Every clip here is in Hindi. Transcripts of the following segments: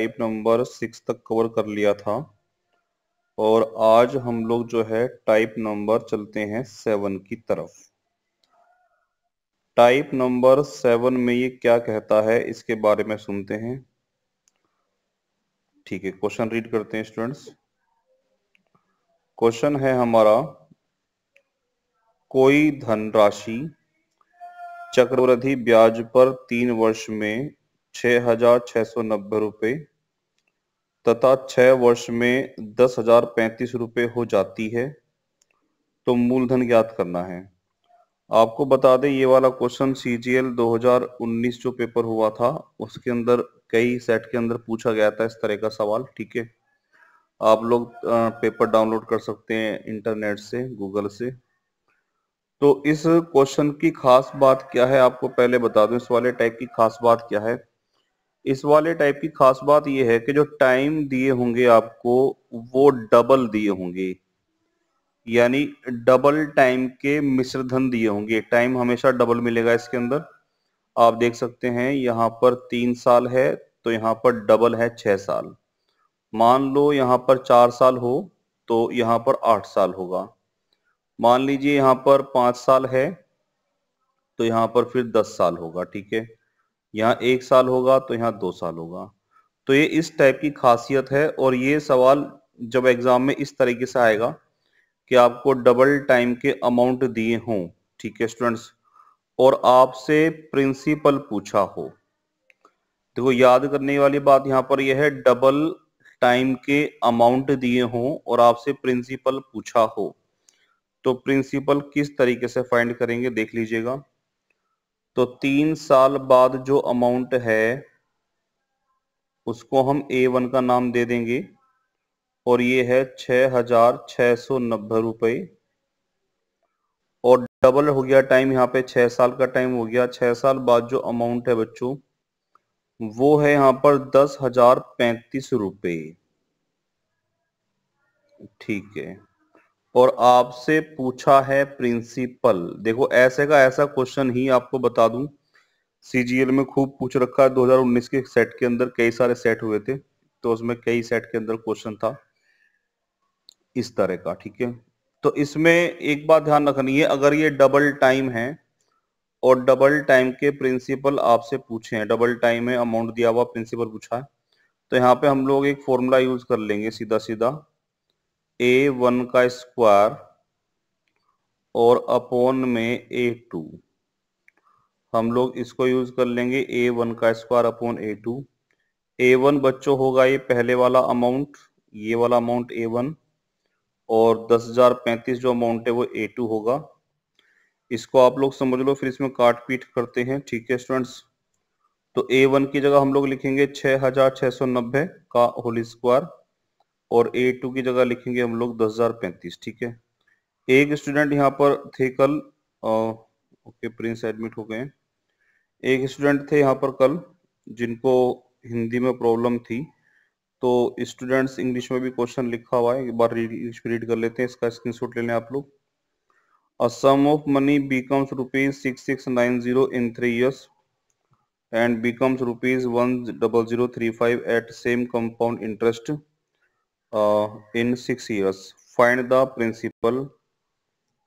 टाइप नंबर सिक्स तक कवर कर लिया था और आज हम लोग जो है टाइप नंबर चलते हैं सेवन की तरफ टाइप नंबर सेवन में ये क्या कहता है इसके बारे में सुनते हैं ठीक है क्वेश्चन रीड करते हैं स्टूडेंट्स क्वेश्चन है हमारा कोई धनराशि चक्रवृद्धि ब्याज पर तीन वर्ष में छह हजार छह सौ नब्बे रुपए तथा छह वर्ष में दस हजार पैंतीस रुपये हो जाती है तो मूलधन ज्ञात करना है आपको बता दें ये वाला क्वेश्चन सी जी एल दो हजार उन्नीस जो पेपर हुआ था उसके अंदर कई सेट के अंदर पूछा गया था इस तरह का सवाल ठीक है आप लोग पेपर डाउनलोड कर सकते हैं इंटरनेट से गूगल से तो इस क्वेश्चन की खास बात क्या है आपको पहले बता दूं इस वाले टाइप की खास बात क्या है इस वाले टाइप की खास बात यह है कि जो टाइम दिए होंगे आपको वो डबल दिए होंगे यानी डबल टाइम के मिश्रधन दिए होंगे टाइम हमेशा डबल मिलेगा इसके अंदर आप देख सकते हैं यहाँ पर तीन साल है तो यहाँ पर डबल है छह साल मान लो यहाँ पर चार साल हो तो यहाँ पर आठ साल होगा मान लीजिए यहाँ पर पांच साल है तो यहाँ पर फिर दस साल होगा ठीक है यहाँ एक साल होगा तो यहाँ दो साल होगा तो ये इस टाइप की खासियत है और ये सवाल जब एग्जाम में इस तरीके से आएगा कि आपको डबल टाइम के अमाउंट दिए हों ठीक है स्टूडेंट्स और आपसे प्रिंसिपल पूछा हो देखो याद करने वाली बात यहाँ पर यह है डबल टाइम के अमाउंट दिए हों और आपसे प्रिंसिपल पूछा हो तो प्रिंसिपल किस तरीके से फाइंड करेंगे देख लीजिएगा तो तीन साल बाद जो अमाउंट है उसको हम ए वन का नाम दे देंगे और ये है छ हजार छ सौ नब्बे रुपये और डबल हो गया टाइम यहाँ पे छह साल का टाइम हो गया छह साल बाद जो अमाउंट है बच्चों वो है यहाँ पर दस हजार पैंतीस रुपये ठीक है और आपसे पूछा है प्रिंसिपल देखो ऐसे का ऐसा क्वेश्चन ही आपको बता दूं सीजीएल में खूब पूछ रखा है 2019 के सेट के अंदर कई सारे सेट हुए थे तो उसमें कई सेट के अंदर क्वेश्चन था इस तरह का ठीक है तो इसमें एक बात ध्यान रखनी है अगर ये डबल टाइम है और डबल टाइम के प्रिंसिपल आपसे पूछे हैं डबल टाइम में अमाउंट दिया हुआ प्रिंसिपल पूछा है तो यहाँ पे हम लोग एक फॉर्मूला यूज कर लेंगे सीधा सीधा ए वन का स्क्वायर और अपॉन में ए टू हम लोग इसको यूज कर लेंगे ए वन का square upon A two A one बच्चों होगा ये पहले वाला अमाउंट ये वाला अमाउंट ए वन और दस हजार पैंतीस जो अमाउंट है वो ए टू होगा इसको आप लोग समझ लो फिर इसमें काट पीट करते हैं ठीक है स्टूडेंट्स तो ए वन की जगह हम लोग लिखेंगे छह हजार छह सौ नब्बे का होली स्क्वायर और ए टू की जगह लिखेंगे हम लोग दस हजार पैंतीस ठीक है एक स्टूडेंट यहाँ पर थे कल ओके प्रिंस एडमिट हो गए एक स्टूडेंट थे यहाँ पर कल जिनको हिंदी में प्रॉब्लम थी तो स्टूडेंट्स इंग्लिश में भी क्वेश्चन लिखा हुआ है एक बार रीड कर लेते हैं इसका स्क्रीनशॉट ले लें आप लोग of money rupees six six nine zero in three rupees and becomes rupees one double zero three five eight same compound interest in six years find the principal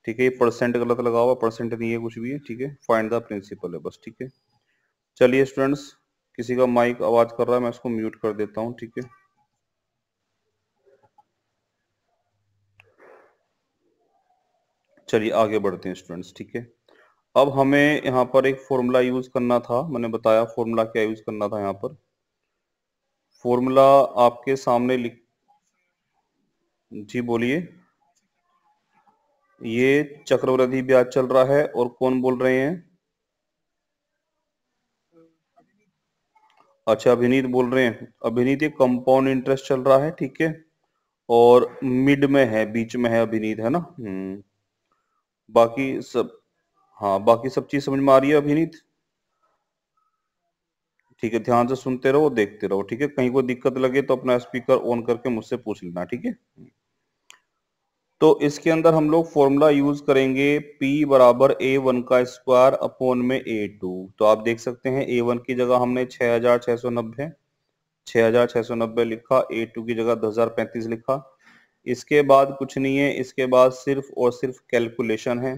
ठीक है परसेंट गलत लगा हुआ परसेंट नहीं है कुछ भी है ठीक है फाइंड द प्रिंसिपल है बस ठीक है चलिए स्टूडेंट्स किसी का माइक आवाज कर रहा है मैं उसको म्यूट कर देता हूँ ठीक है चलिए आगे बढ़ते हैं स्टूडेंट्स ठीक है अब हमें यहाँ पर एक फॉर्मूला यूज करना था मैंने बताया फॉर्मूला क्या यूज करना था यहाँ पर फॉर्मूला आपके सामने लिख जी बोलिए ये चक्रवृद्धि ब्याज चल रहा है और कौन बोल रहे हैं अच्छा अभिनीत बोल रहे हैं अभिनीत ये कंपाउंड इंटरेस्ट चल रहा है ठीक है और मिड में है बीच में है अभिनीत है ना हम्म बाकी सब हाँ बाकी सब चीज समझ में आ रही है अभिनीत ठीक है ध्यान से सुनते रहो देखते रहो ठीक है कहीं कोई दिक्कत लगे तो अपना स्पीकर ऑन करके मुझसे पूछ लेना ठीक है तो इसके अंदर हम लोग फॉर्मूला यूज करेंगे P बराबर ए वन का स्क्वायर अपोन में ए टू तो आप देख सकते हैं ए वन की जगह हमने 6690 6690 लिखा ए टू की जगह पैंतीस लिखा इसके बाद कुछ नहीं है इसके बाद सिर्फ और सिर्फ कैलकुलेशन है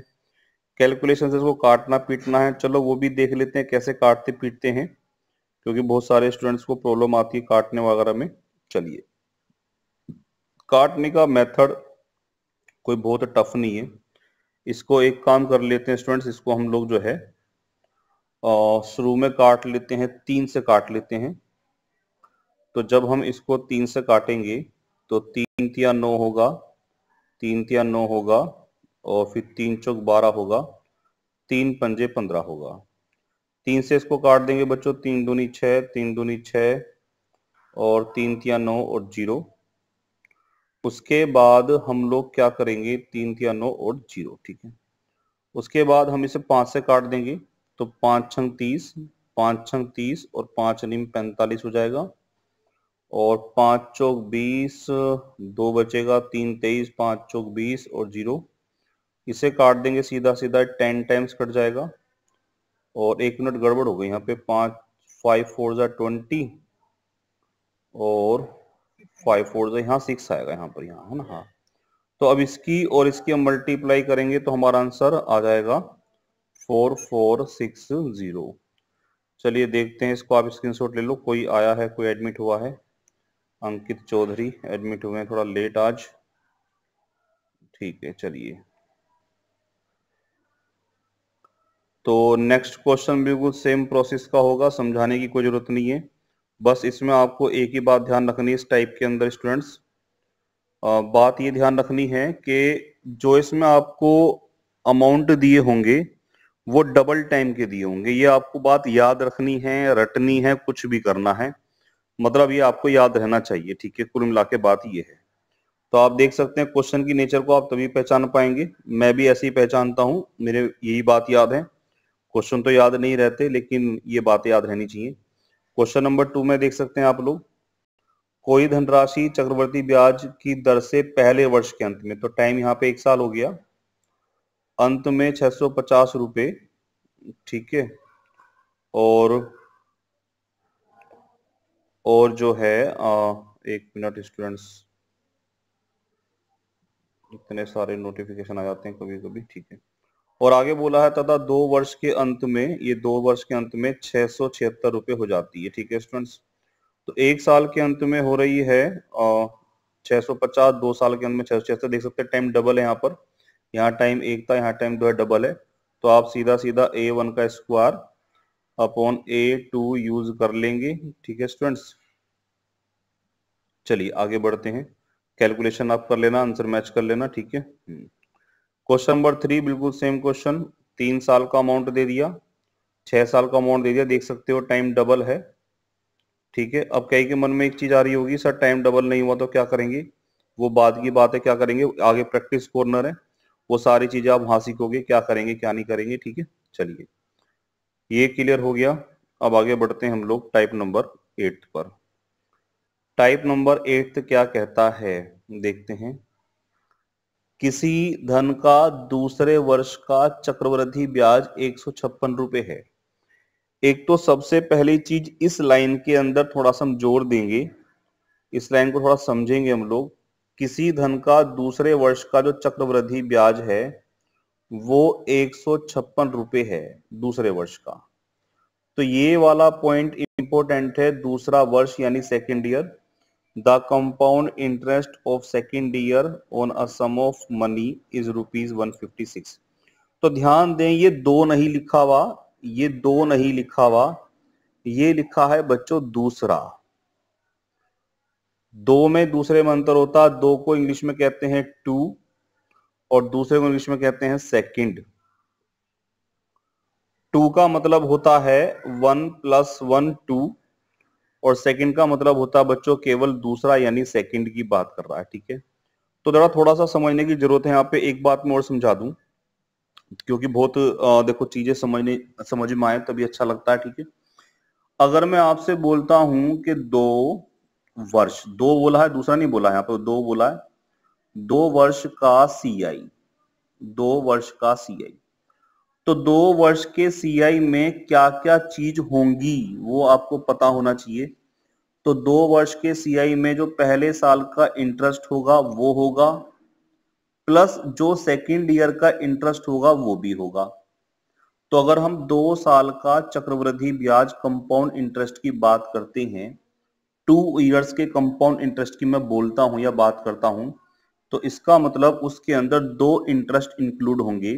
कैलकुलेशन से इसको काटना पीटना है चलो वो भी देख लेते हैं कैसे काटते पीटते हैं क्योंकि बहुत सारे स्टूडेंट्स को प्रॉब्लम आती है काटने वगैरह में चलिए काटने का मेथड कोई बहुत टफ नहीं है इसको एक काम कर लेते हैं स्टूडेंट्स इसको हम लोग जो है शुरू में काट लेते हैं तीन से काट लेते हैं तो जब हम इसको तीन से काटेंगे तो तीन तिया नौ होगा तीन तिया नौ होगा और फिर तीन चौक बारह होगा तीन पंजे पंद्रह होगा तीन से इसको काट देंगे बच्चों तीन दूनी छः तीन दूनी छः और तीन तिया नौ और जीरो उसके बाद हम लोग क्या करेंगे तीन या नौ और जीरो ठीक है उसके बाद हम इसे पांच से काट देंगे तो पांच छंग तीस पांच छंग तीस और पांच निम पैंतालीस हो जाएगा और पाँच चौक बीस दो बचेगा तीन तेईस पाँच चौक बीस और जीरो इसे काट देंगे सीधा सीधा टेन टाइम्स कट जाएगा और एक मिनट गड़बड़ हो गई यहाँ पे पांच फाइव फोर ज़ा ट्वेंटी और फाइव फोर तो यहाँ सिक्स आएगा यहाँ पर यहाँ है ना हाँ तो अब इसकी और इसकी हम मल्टीप्लाई करेंगे तो हमारा आंसर आ जाएगा फोर फोर सिक्स जीरो चलिए देखते हैं इसको आप स्क्रीन ले लो कोई आया है कोई एडमिट हुआ है अंकित चौधरी एडमिट हुए हैं थोड़ा लेट आज ठीक है चलिए तो नेक्स्ट क्वेश्चन बिल्कुल सेम प्रोसेस का होगा समझाने की कोई ज़रूरत नहीं है बस इसमें आपको एक ही बात ध्यान रखनी है इस टाइप के अंदर स्टूडेंट्स बात ये ध्यान रखनी है कि जो इसमें आपको अमाउंट दिए होंगे वो डबल टाइम के दिए होंगे ये आपको बात याद रखनी है रटनी है कुछ भी करना है मतलब ये आपको याद रहना चाहिए ठीक है कुल मिला के बात ये है तो आप देख सकते हैं क्वेश्चन की नेचर को आप तभी पहचान पाएंगे मैं भी ऐसे ही पहचानता हूँ मेरे यही बात याद है क्वेश्चन तो याद नहीं रहते लेकिन ये बात याद रहनी चाहिए क्वेश्चन नंबर टू में देख सकते हैं आप लोग कोई धनराशि चक्रवर्ती ब्याज की दर से पहले वर्ष के अंत में तो टाइम यहाँ पे एक साल हो गया अंत में छह सौ पचास रुपये ठीक है और और जो है आ, एक मिनट स्टूडेंट्स इतने सारे नोटिफिकेशन आ जाते हैं कभी कभी ठीक है और आगे बोला है तथा दो वर्ष के अंत में ये दो वर्ष के अंत में छह सौ छिहत्तर रुपये हो जाती है ठीक है स्टूडेंट्स तो एक साल के अंत में हो रही है छह सौ पचास दो साल के अंत में छह सौ छिहत्तर देख सकते हैं टाइम डबल है यहाँ पर यहाँ टाइम एक था यहाँ टाइम दो है डबल है तो आप सीधा सीधा ए वन का स्क्वायर अपॉन ए टू यूज कर लेंगे ठीक है स्टूडेंट्स चलिए आगे बढ़ते हैं कैलकुलेशन आप कर लेना आंसर मैच कर लेना ठीक है हम्म। क्वेश्चन नंबर थ्री बिल्कुल सेम क्वेश्चन तीन साल का अमाउंट दे दिया छह साल का अमाउंट दे दिया देख सकते हो टाइम डबल है ठीक है अब कई के मन में एक चीज आ रही होगी सर टाइम डबल नहीं हुआ तो क्या करेंगे वो बाद की बात है क्या करेंगे आगे प्रैक्टिस कॉर्नर है वो सारी चीजें आप वहां सीखोगे क्या करेंगे क्या नहीं करेंगे ठीक है चलिए ये क्लियर हो गया अब आगे बढ़ते हैं हम लोग टाइप नंबर एट पर टाइप नंबर एट्थ क्या कहता है देखते हैं किसी धन का दूसरे वर्ष का चक्रवृद्धि ब्याज एक सौ छप्पन रुपये है एक तो सबसे पहली चीज इस लाइन के अंदर थोड़ा सा हम जोर देंगे इस लाइन को थोड़ा समझेंगे हम लोग किसी धन का दूसरे वर्ष का जो चक्रवृद्धि ब्याज है वो एक सौ छप्पन रुपये है दूसरे वर्ष का तो ये वाला पॉइंट इंपॉर्टेंट है दूसरा वर्ष यानी second year interest of second year on a sum of money is rupees one fifty six तो ध्यान दें ये दो नहीं लिखा हुआ ये दो नहीं लिखा हुआ ये लिखा है बच्चों दूसरा दो में दूसरे में अंतर होता दो को इंग्लिश में कहते हैं टू और दूसरे को इंग्लिश में कहते हैं सेकंड टू का मतलब होता है वन प्लस वन टू और सेकंड का मतलब होता है बच्चों केवल दूसरा यानी सेकंड की बात कर रहा है ठीक है तो जरा थोड़ा सा समझने की जरूरत है यहाँ पे एक बात मैं और समझा दू क्योंकि बहुत देखो चीजें समझने समझ में आए तभी अच्छा लगता है ठीक है अगर मैं आपसे बोलता हूं कि दो वर्ष दो बोला है दूसरा नहीं बोला है यहाँ पे दो बोला है दो वर्ष का सी आई दो वर्ष का सी आई तो दो वर्ष के सीआई में क्या क्या चीज होंगी वो आपको पता होना चाहिए तो दो वर्ष के सीआई में जो पहले साल का इंटरेस्ट होगा वो होगा प्लस जो सेकेंड ईयर का इंटरेस्ट होगा वो भी होगा तो अगर हम दो साल का चक्रवृद्धि ब्याज कंपाउंड इंटरेस्ट की बात करते हैं टू ईयर्स के कंपाउंड इंटरेस्ट की मैं बोलता हूं या बात करता हूं तो इसका मतलब उसके अंदर दो इंटरेस्ट इंक्लूड होंगे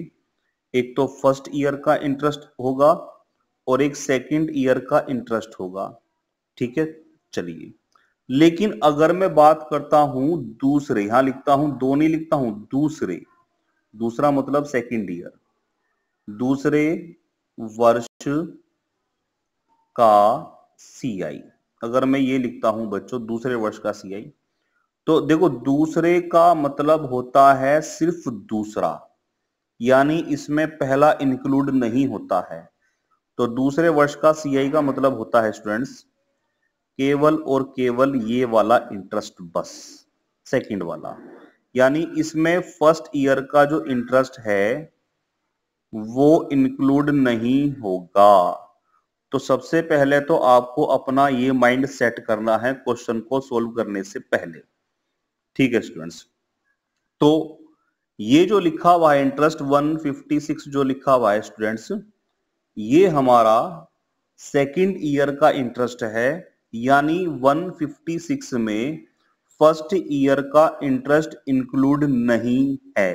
एक तो फर्स्ट ईयर का इंटरेस्ट होगा और एक सेकंड ईयर का इंटरेस्ट होगा ठीक है चलिए लेकिन अगर मैं बात करता हूं दूसरे यहां लिखता हूं दो नहीं लिखता हूं दूसरे दूसरा मतलब सेकंड ईयर दूसरे वर्ष का सीआई अगर मैं ये लिखता हूं बच्चों दूसरे वर्ष का सीआई तो देखो दूसरे का मतलब होता है सिर्फ दूसरा यानी इसमें पहला इंक्लूड नहीं होता है तो दूसरे वर्ष का सीआई का मतलब होता है स्टूडेंट्स केवल और केवल ये वाला इंटरेस्ट बस सेकंड वाला यानी इसमें फर्स्ट ईयर का जो इंटरेस्ट है वो इंक्लूड नहीं होगा तो सबसे पहले तो आपको अपना ये माइंड सेट करना है क्वेश्चन को सोल्व करने से पहले ठीक है स्टूडेंट्स तो ये जो लिखा हुआ है इंटरेस्ट 156 जो लिखा हुआ है स्टूडेंट्स ये हमारा सेकंड ईयर का इंटरेस्ट है यानी 156 में फर्स्ट ईयर का इंटरेस्ट इंक्लूड नहीं है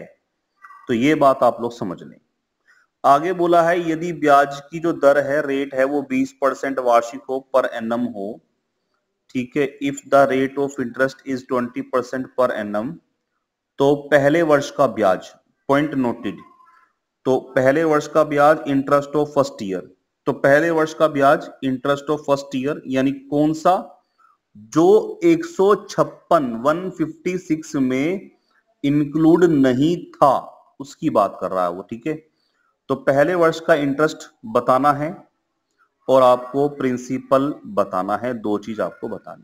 तो ये बात आप लोग समझ लें आगे बोला है यदि ब्याज की जो दर है रेट है वो 20 परसेंट वार्षिक हो पर एन हो ठीक है if the rate of interest is 20 percent per annum तो पहले वर्ष का ब्याज पॉइंट नोटेड तो पहले वर्ष का ब्याज इंटरेस्ट ऑफ फर्स्ट ईयर तो पहले वर्ष का ब्याज इंटरेस्ट ऑफ फर्स्ट ईयर यानी कौन सा जो एक सौ छप्पन वन फिफ्टी सिक्स में इंक्लूड नहीं था उसकी बात कर रहा है वो ठीक है तो पहले वर्ष का इंटरेस्ट बताना है और आपको प्रिंसिपल बताना है दो चीज आपको बतानी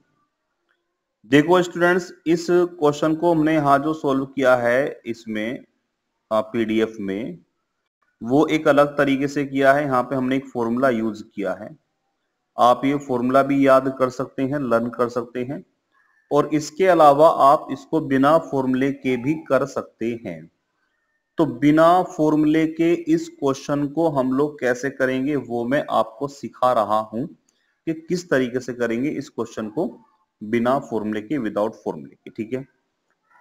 देखो स्टूडेंट्स इस क्वेश्चन को हमने यहाँ जो सॉल्व किया है इसमें पीडीएफ में वो एक अलग तरीके से किया है यहाँ पे हमने एक फॉर्मूला यूज किया है आप ये फॉर्मूला भी याद कर सकते हैं लर्न कर सकते हैं और इसके अलावा आप इसको बिना फॉर्मूले के भी कर सकते हैं तो बिना फॉर्मूले के इस क्वेश्चन को हम लोग कैसे करेंगे वो मैं आपको सिखा रहा हूं कि किस तरीके से करेंगे इस क्वेश्चन को बिना फॉर्मूले के विदाउट फॉर्मूले के ठीक है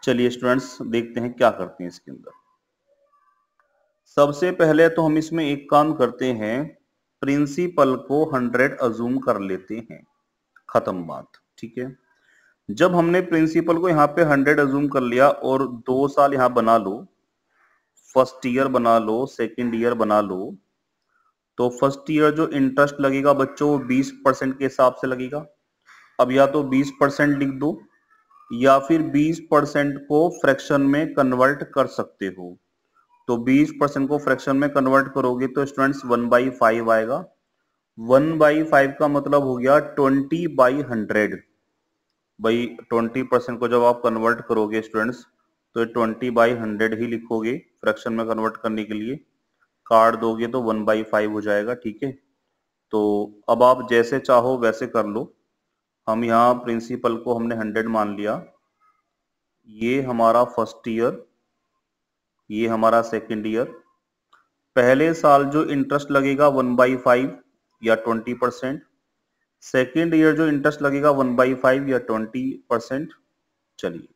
चलिए स्टूडेंट्स देखते हैं क्या करते हैं इसके अंदर सबसे पहले तो हम इसमें एक काम करते हैं प्रिंसिपल को 100 अजूम कर लेते हैं खत्म बात ठीक है जब हमने प्रिंसिपल को यहाँ पे 100 अजूम कर लिया और दो साल यहाँ बना लो फर्स्ट ईयर बना लो सेकंड ईयर बना लो तो फर्स्ट ईयर जो इंटरेस्ट लगेगा बच्चों वो बीस परसेंट के हिसाब से लगेगा अब या तो 20 परसेंट लिख दो या फिर 20 परसेंट को फ्रैक्शन में कन्वर्ट कर सकते हो तो 20 परसेंट को फ्रैक्शन में कन्वर्ट करोगे तो स्टूडेंट्स वन बाई फाइव आएगा वन बाई फाइव का मतलब हो गया ट्वेंटी बाई हंड्रेड भाई ट्वेंटी परसेंट को जब आप कन्वर्ट करोगे स्टूडेंट्स तो ट्वेंटी बाई हंड्रेड ही लिखोगे फ्रैक्शन में कन्वर्ट करने के लिए कार्ड दोगे तो वन बाई फाइव हो जाएगा ठीक है तो अब आप जैसे चाहो वैसे कर लो हम यहाँ प्रिंसिपल को हमने हंड्रेड मान लिया ये हमारा फर्स्ट ईयर ये हमारा सेकेंड ईयर पहले साल जो इंटरेस्ट लगेगा वन बाई फाइव या ट्वेंटी परसेंट सेकेंड ईयर जो इंटरेस्ट लगेगा वन बाई फाइव या ट्वेंटी परसेंट चलिए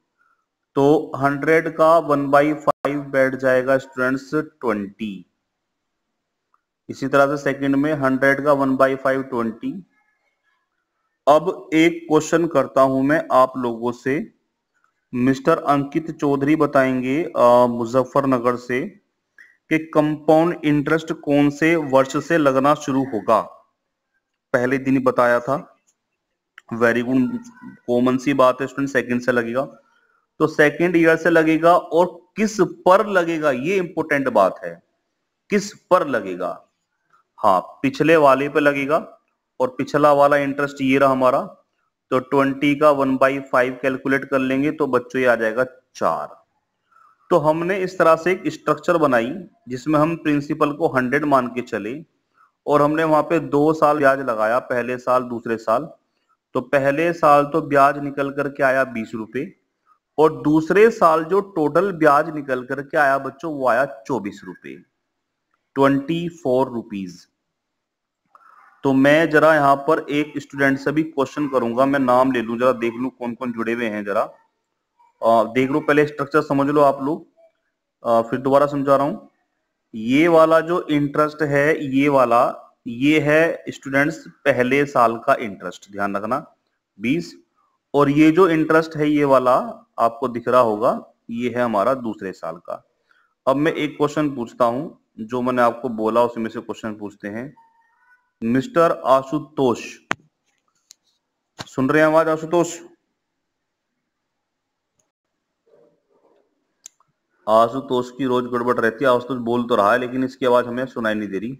तो हंड्रेड का वन बाई फाइव बैठ जाएगा स्टूडेंट्स ट्वेंटी इसी तरह से सेकेंड में हंड्रेड का वन बाई फाइव ट्वेंटी अब एक क्वेश्चन करता हूं मैं आप लोगों से मिस्टर अंकित चौधरी बताएंगे मुजफ्फरनगर से कि कंपाउंड इंटरेस्ट कौन से वर्ष से लगना शुरू होगा पहले दिन बताया था वेरी गुड कॉमन सी बात है स्टूडेंट सेकंड से लगेगा तो सेकंड ईयर से लगेगा और किस पर लगेगा ये इंपॉर्टेंट बात है किस पर लगेगा हाँ पिछले वाले पे लगेगा और पिछला वाला इंटरेस्ट ये रहा हमारा तो ट्वेंटी का वन बाई फाइव कैलकुलेट कर लेंगे तो बच्चों ये आ जाएगा चार तो हमने इस तरह से एक स्ट्रक्चर बनाई जिसमें हम प्रिंसिपल को हंड्रेड मान के चले और हमने वहां पे दो साल ब्याज लगाया पहले साल दूसरे साल तो पहले साल तो ब्याज निकल करके आया बीस रुपए और दूसरे साल जो टोटल ब्याज निकल करके आया बच्चों वो आया चौबीस रुपए ट्वेंटी फोर रुपीज तो मैं जरा यहाँ पर एक स्टूडेंट से भी क्वेश्चन करूंगा मैं नाम ले लू जरा देख लू कौन कौन जुड़े हुए हैं जरा आ, देख लो पहले स्ट्रक्चर समझ लो आप लोग फिर दोबारा समझा रहा हूँ ये वाला जो इंटरेस्ट है ये वाला ये है स्टूडेंट्स पहले साल का इंटरेस्ट ध्यान रखना 20 और ये जो इंटरेस्ट है ये वाला आपको दिख रहा होगा ये है हमारा दूसरे साल का अब मैं एक क्वेश्चन पूछता हूं जो मैंने आपको बोला उसमें से क्वेश्चन पूछते हैं मिस्टर आशुतोष सुन रहे हैं आवाज आशुतोष आशुतोष की रोज गड़बड़ रहती है आशुतोष बोल तो रहा है लेकिन इसकी आवाज हमें सुनाई नहीं दे रही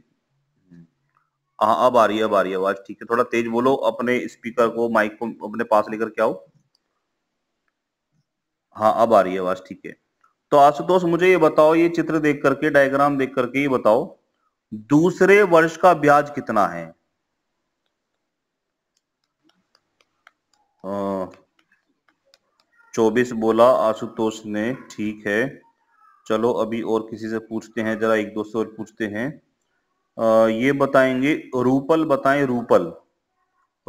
हाँ अब आ रही है अब आ रही है आवाज ठीक है थोड़ा तेज बोलो अपने स्पीकर को माइक को अपने पास लेकर के आओ हाँ अब आ रही है आवाज ठीक है तो आशुतोष मुझे ये बताओ ये चित्र देख करके डायग्राम देख करके ये बताओ दूसरे वर्ष का ब्याज कितना है चौबीस बोला आशुतोष ने ठीक है चलो अभी और किसी से पूछते हैं जरा एक दो से और पूछते हैं आ, ये बताएंगे रूपल बताएं Rupal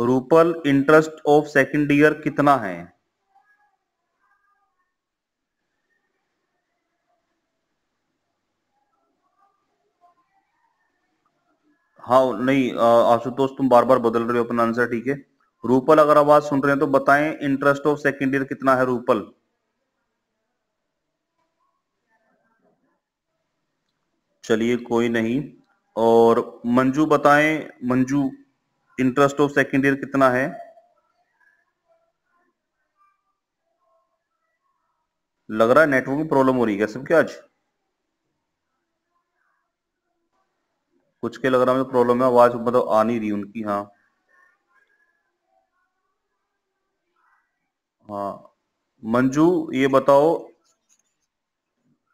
Rupal interest of second year कितना है हाँ नहीं आशुतोष तुम बार बार बदल रहे हो अपना आंसर ठीक है रूपल अगर आवाज सुन रहे हैं तो बताएं इंटरेस्ट ऑफ सेकेंड ईयर कितना है रूपल चलिए कोई नहीं और मंजू बताएं Manju interest of second year कितना है लग रहा है नेटवर्क में प्रॉब्लम हो रही है सब क्या आज कुछ के लग रहा है प्रॉब्लम है आवाज मतलब आ नहीं रही उनकी हाँ हाँ मंजू ये बताओ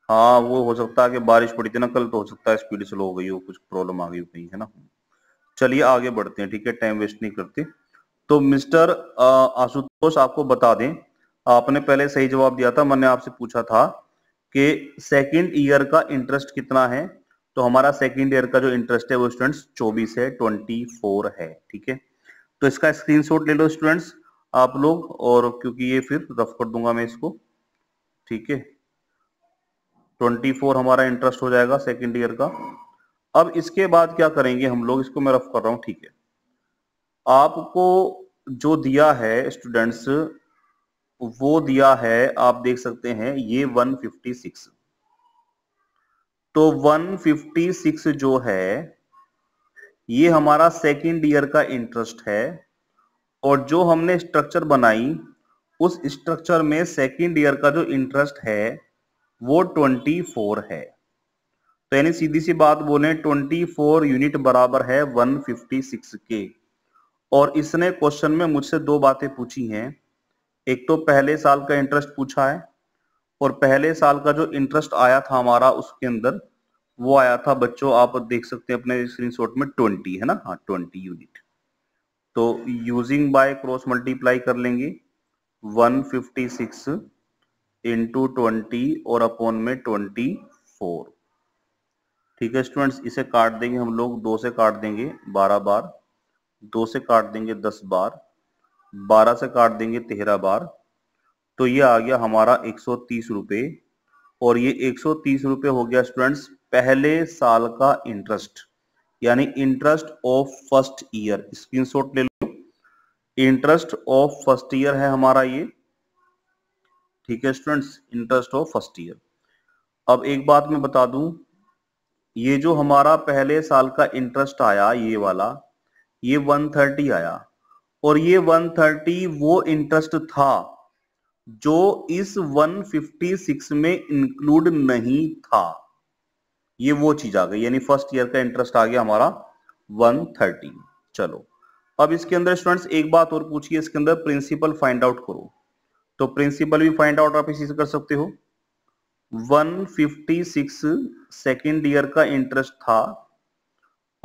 हाँ वो हो सकता है कि बारिश पड़ी थी ना कल तो हो सकता है स्पीड स्लो हो गई हो कुछ प्रॉब्लम आ गई हो कहीं है ना चलिए आगे बढ़ते हैं ठीक है टाइम वेस्ट नहीं करते तो मिस्टर आशुतोष आपको बता दें आपने पहले सही जवाब दिया था मैंने आपसे पूछा था कि सेकंड ईयर का इंटरेस्ट कितना है तो हमारा सेकेंड ईयर का जो इंटरेस्ट है वो स्टूडेंट्स चौबीस है ट्वेंटी फोर है ठीक है तो इसका स्क्रीनशॉट ले लो स्टूडेंट्स आप लोग और क्योंकि ये फिर रफ कर दूंगा मैं इसको ठीक है ट्वेंटी फोर हमारा इंटरेस्ट हो जाएगा सेकेंड ईयर का अब इसके बाद क्या करेंगे हम लोग इसको मैं रफ कर रहा हूँ ठीक है आपको जो दिया है स्टूडेंट्स वो दिया है आप देख सकते हैं ये 156 तो 156 जो है ये हमारा सेकेंड ईयर का इंटरेस्ट है और जो हमने स्ट्रक्चर बनाई उस स्ट्रक्चर में सेकेंड ईयर का जो इंटरेस्ट है वो 24 है तो यानी सीधी सी बात बोले 24 यूनिट बराबर है 156 के और इसने क्वेश्चन में मुझसे दो बातें पूछी हैं एक तो पहले साल का इंटरेस्ट पूछा है और पहले साल का जो इंटरेस्ट आया था हमारा उसके अंदर वो आया था बच्चों आप देख सकते हैं अपने स्क्रीनशॉट में ट्वेंटी है ना हाँ ट्वेंटी यूनिट तो यूजिंग बाय क्रॉस मल्टीप्लाई कर लेंगे one fifty six into twenty और अपॉन में ट्वेंटी फोर ठीक है स्टूडेंट्स इसे काट देंगे हम लोग दो से काट देंगे बारह बार दो से काट देंगे दस बार बारह से काट देंगे तेरह बार तो ये आ गया हमारा एक सौ और ये एक सौ हो गया स्टूडेंट्स पहले साल का इंटरेस्ट यानी interest of first year screenshot ले लो इंटरेस्ट ऑफ फर्स्ट ईयर है हमारा ये ठीक है students interest of first year अब एक बात मैं बता दूं ये जो हमारा पहले साल का इंटरेस्ट आया ये वाला ये 130 आया और ये 130 वो इंटरेस्ट था जो इस 156 में इंक्लूड नहीं था ये वो चीज आ गई यानी फर्स्ट ईयर का इंटरेस्ट आ गया हमारा 130 चलो अब इसके अंदर स्टूडेंट्स एक बात और पूछिए इसके अंदर प्रिंसिपल फाइंड आउट करो तो प्रिंसिपल भी फाइंड आउट आप इसी से कर सकते हो 156 सेकंड ईयर का इंटरेस्ट था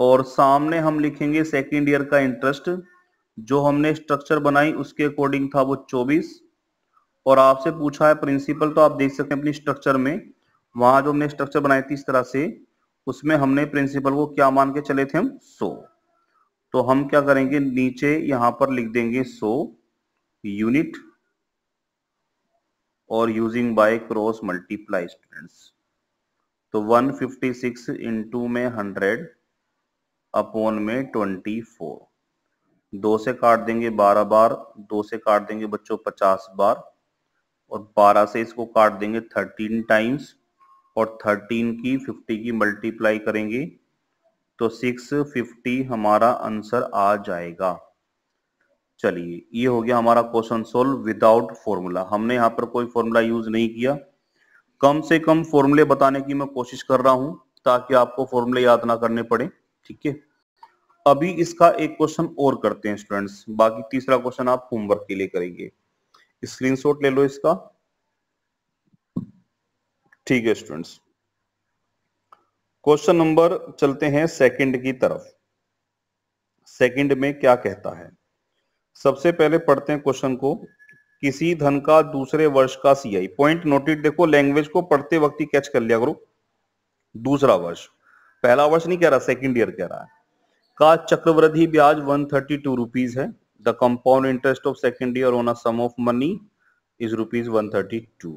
और सामने हम लिखेंगे सेकंड ईयर का इंटरेस्ट जो हमने स्ट्रक्चर बनाई उसके अकॉर्डिंग था वो और आपसे पूछा है प्रिंसिपल तो आप देख सकते हैं अपनी स्ट्रक्चर में वहां जो हमने स्ट्रक्चर बनाई थी इस तरह से उसमें हमने प्रिंसिपल को क्या मान के चले थे हम सो तो हम क्या करेंगे नीचे यहां पर लिख देंगे सो यूनिट और using by cross multiply students तो 156 फिफ्टी सिक्स में हंड्रेड अपोन में 24 दो से काट देंगे 12 बार दो से काट देंगे बच्चों 50 बार और 12 से इसको काट देंगे 13 टाइम्स और 13 की 50 की मल्टीप्लाई करेंगे तो 650 हमारा आंसर आ जाएगा चलिए ये हो गया हमारा क्वेश्चन सोल्व विदाउट फॉर्मूला हमने यहाँ पर कोई फॉर्मूला यूज नहीं किया कम से कम फॉर्मूले बताने की मैं कोशिश कर रहा हूं ताकि आपको फॉर्मूले याद ना करने पड़े ठीक है अभी इसका एक क्वेश्चन और करते हैं स्टूडेंट्स बाकी तीसरा क्वेश्चन आप होमवर्क के लिए करेंगे स्क्रीनशॉट ले लो इसका ठीक है स्टूडेंट्स क्वेश्चन नंबर चलते हैं सेकंड की तरफ सेकंड में क्या कहता है सबसे पहले पढ़ते हैं क्वेश्चन को किसी धन का दूसरे वर्ष का सीआई पॉइंट नोटेड देखो लैंग्वेज को पढ़ते वक्त ही कैच कर लिया करो दूसरा वर्ष पहला वर्ष नहीं कह रहा सेकंड ईयर कह रहा है का चक्रवृद्धि ब्याज वन थर्टी टू है the compound interest of second year on a sum of money is rupees 132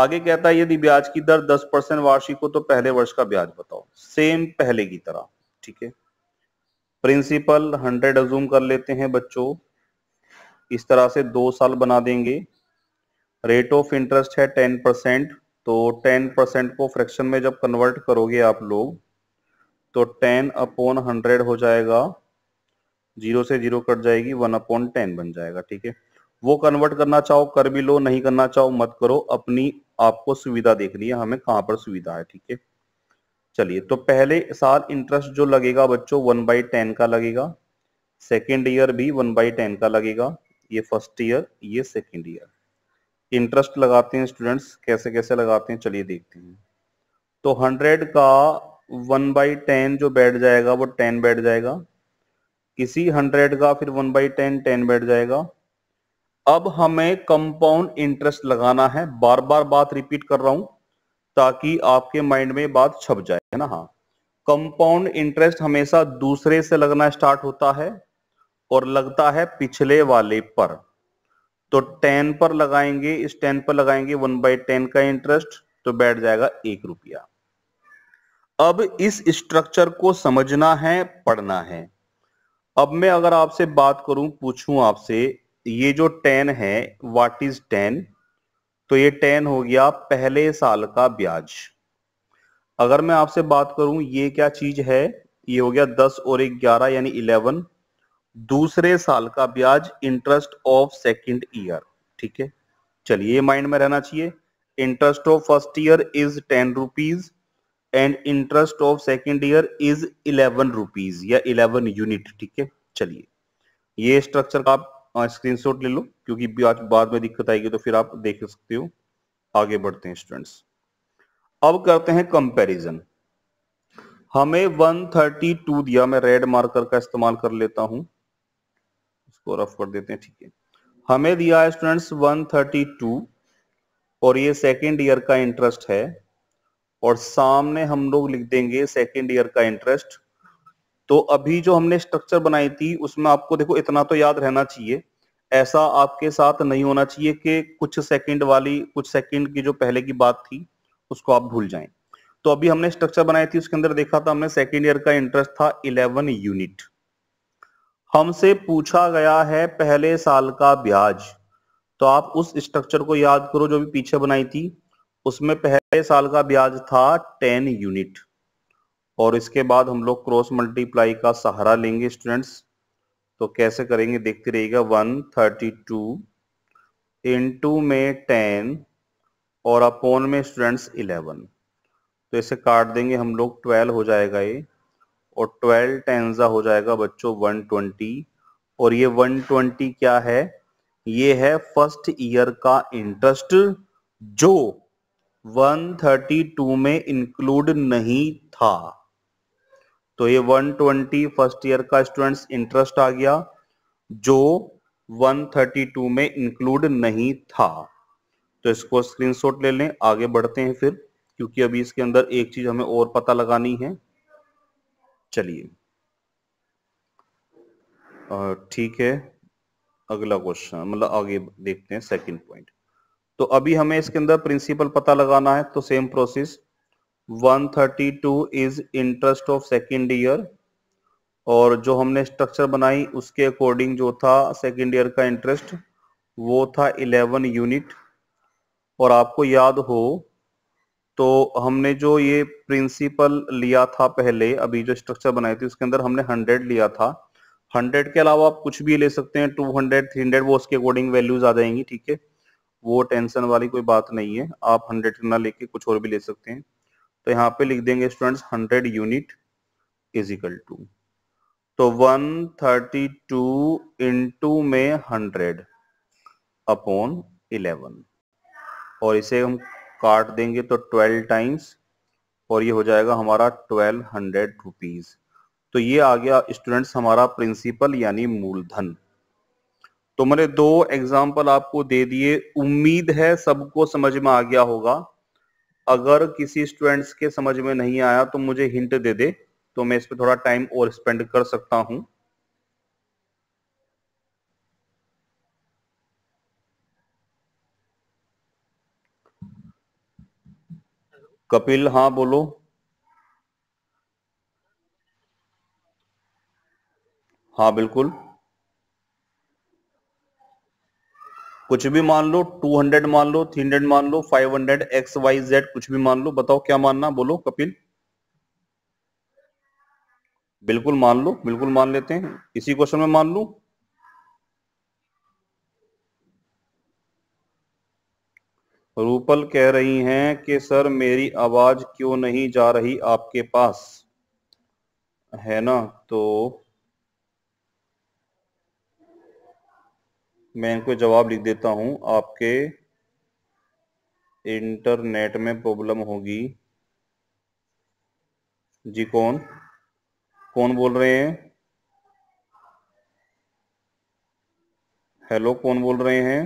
आगे कहता है यदि ब्याज की दर 10 परसेंट वार्षिक हो तो पहले वर्ष का ब्याज बताओ सेम पहले की तरह ठीक है प्रिंसिपल 100 अजूम कर लेते हैं बच्चों इस तरह से दो साल बना देंगे रेट ऑफ इंटरेस्ट है 10 परसेंट तो 10 परसेंट को फ्रैक्शन में जब कन्वर्ट करोगे आप लोग तो 10 अपॉन 100 हो जाएगा जीरो से जीरो कट जाएगी वन अपॉन टेन बन जाएगा ठीक है वो कन्वर्ट करना चाहो कर भी लो नहीं करना चाहो मत करो अपनी आपको सुविधा देखनी है हमें कहाँ पर सुविधा है ठीक है चलिए तो पहले साल इंटरेस्ट जो लगेगा बच्चों वन बाई टेन का लगेगा सेकेंड ईयर भी वन बाई टेन का लगेगा ये फर्स्ट ईयर ये सेकेंड ईयर इंटरेस्ट लगाते हैं स्टूडेंट्स कैसे कैसे लगाते हैं चलिए देखते हैं तो हंड्रेड का वन बाई टेन जो बैठ जाएगा वो टेन बैठ जाएगा किसी हंड्रेड का फिर वन बाई टेन टेन बैठ जाएगा अब हमें कंपाउंड इंटरेस्ट लगाना है बार बार बात रिपीट कर रहा हूं ताकि आपके माइंड में बात छप जाए है ना हाँ कंपाउंड इंटरेस्ट हमेशा दूसरे से लगना स्टार्ट होता है और लगता है पिछले वाले पर तो टेन पर लगाएंगे इस टेन पर लगाएंगे वन बाई टेन का इंटरेस्ट तो बैठ जाएगा एक रुपया अब इस स्ट्रक्चर को समझना है पढ़ना है अब मैं अगर आपसे बात करूं पूछूं आपसे ये जो टेन है व्हाट इज टेन तो ये टेन हो गया पहले साल का ब्याज अगर मैं आपसे बात करूं ये क्या चीज है ये हो गया दस और एक ग्यारह यानी इलेवन दूसरे साल का ब्याज इंटरेस्ट ऑफ सेकंड ईयर ठीक है चलिए ये माइंड में रहना चाहिए interest of first year is ten rupees and interest of second year is eleven rupees या इलेवन यूनिट ठीक है चलिए ये स्ट्रक्चर का आप स्क्रीनशॉट ले लो क्योंकि बाद में दिक्कत आएगी तो फिर आप देख सकते हो आगे बढ़ते हैं स्टूडेंट्स अब करते हैं कंपैरिजन हमें 132 दिया मैं रेड मार्कर का इस्तेमाल कर लेता हूं इसको रफ कर देते हैं ठीक है हमें दिया है स्टूडेंट्स 132 और ये सेकेंड ईयर का इंटरेस्ट है और सामने हम लोग लिख देंगे सेकेंड ईयर का इंटरेस्ट तो अभी जो हमने स्ट्रक्चर बनाई थी उसमें आपको देखो इतना तो याद रहना चाहिए ऐसा आपके साथ नहीं होना चाहिए कि कुछ सेकंड वाली कुछ सेकंड की जो पहले की बात थी उसको आप भूल जाएं तो अभी हमने स्ट्रक्चर बनाई थी उसके अंदर देखा था हमने सेकेंड ईयर का इंटरेस्ट था इलेवन यूनिट हमसे पूछा गया है पहले साल का ब्याज तो आप उस स्ट्रक्चर को याद करो जो भी पीछे बनाई थी उसमें पहले साल का ब्याज था टेन यूनिट और इसके बाद हम लोग क्रॉस मल्टीप्लाई का सहारा लेंगे स्टूडेंट्स तो कैसे करेंगे देखते रहिएगा वन थर्टी टू इंटू में टेन और अपोन में स्टूडेंट्स इलेवन तो इसे काट देंगे हम लोग ट्वेल्व हो जाएगा ये और ट्वेल्व टेंजा हो जाएगा बच्चों वन ट्वेंटी और ये वन ट्वेंटी क्या है ये है फर्स्ट ईयर का इंटरेस्ट जो 132 में इंक्लूड नहीं था तो ये 120 फर्स्ट ईयर का स्टूडेंट्स इंटरेस्ट आ गया जो 132 में इंक्लूड नहीं था तो इसको स्क्रीनशॉट ले लें आगे बढ़ते हैं फिर क्योंकि अभी इसके अंदर एक चीज हमें और पता लगानी है चलिए ठीक है अगला क्वेश्चन मतलब आगे देखते हैं सेकंड पॉइंट तो अभी हमें इसके अंदर प्रिंसिपल पता लगाना है तो same process 132 is interest of second year और जो हमने स्ट्रक्चर बनाई उसके अकॉर्डिंग जो था सेकेंड ईयर का इंटरेस्ट वो था 11 यूनिट और आपको याद हो तो हमने जो ये प्रिंसिपल लिया था पहले अभी जो स्ट्रक्चर बनाई थी उसके अंदर हमने 100 लिया था 100 के अलावा आप कुछ भी ले सकते हैं 200 300 वो उसके अकॉर्डिंग वैल्यूज आ जाएंगी ठीक है वो टेंशन वाली कोई बात नहीं है आप हंड्रेड ना लेके कुछ और भी ले सकते हैं तो यहाँ पे लिख देंगे students hundred unit is equal to तो वन थर्टी टू इंटू में हंड्रेड अपॉन इलेवन और इसे हम काट देंगे तो ट्वेल्व टाइम्स और ये हो जाएगा हमारा ट्वेल्व हंड्रेड रुपीज तो ये आ गया स्टूडेंट्स हमारा प्रिंसिपल यानी मूलधन तो मैंने दो एग्जाम्पल आपको दे दिए उम्मीद है सबको समझ में आ गया होगा अगर किसी स्टूडेंट्स के समझ में नहीं आया तो मुझे हिंट दे दे तो मैं इस पर थोड़ा टाइम और स्पेंड कर सकता हूं कपिल हाँ बोलो हाँ बिल्कुल कुछ भी मान लो 200 मान लो 300 मान लो 500 हंड्रेड एक्स वाई जेड कुछ भी मान लो बताओ क्या मानना बोलो कपिल बिल्कुल मान लो बिल्कुल मान लेते हैं इसी क्वेश्चन में मान लू रूपल कह रही हैं कि सर मेरी आवाज क्यों नहीं जा रही आपके पास है ना तो मैं इनको जवाब लिख देता हूं आपके इंटरनेट में प्रॉब्लम होगी जी कौन कौन बोल रहे हैं हेलो कौन बोल रहे हैं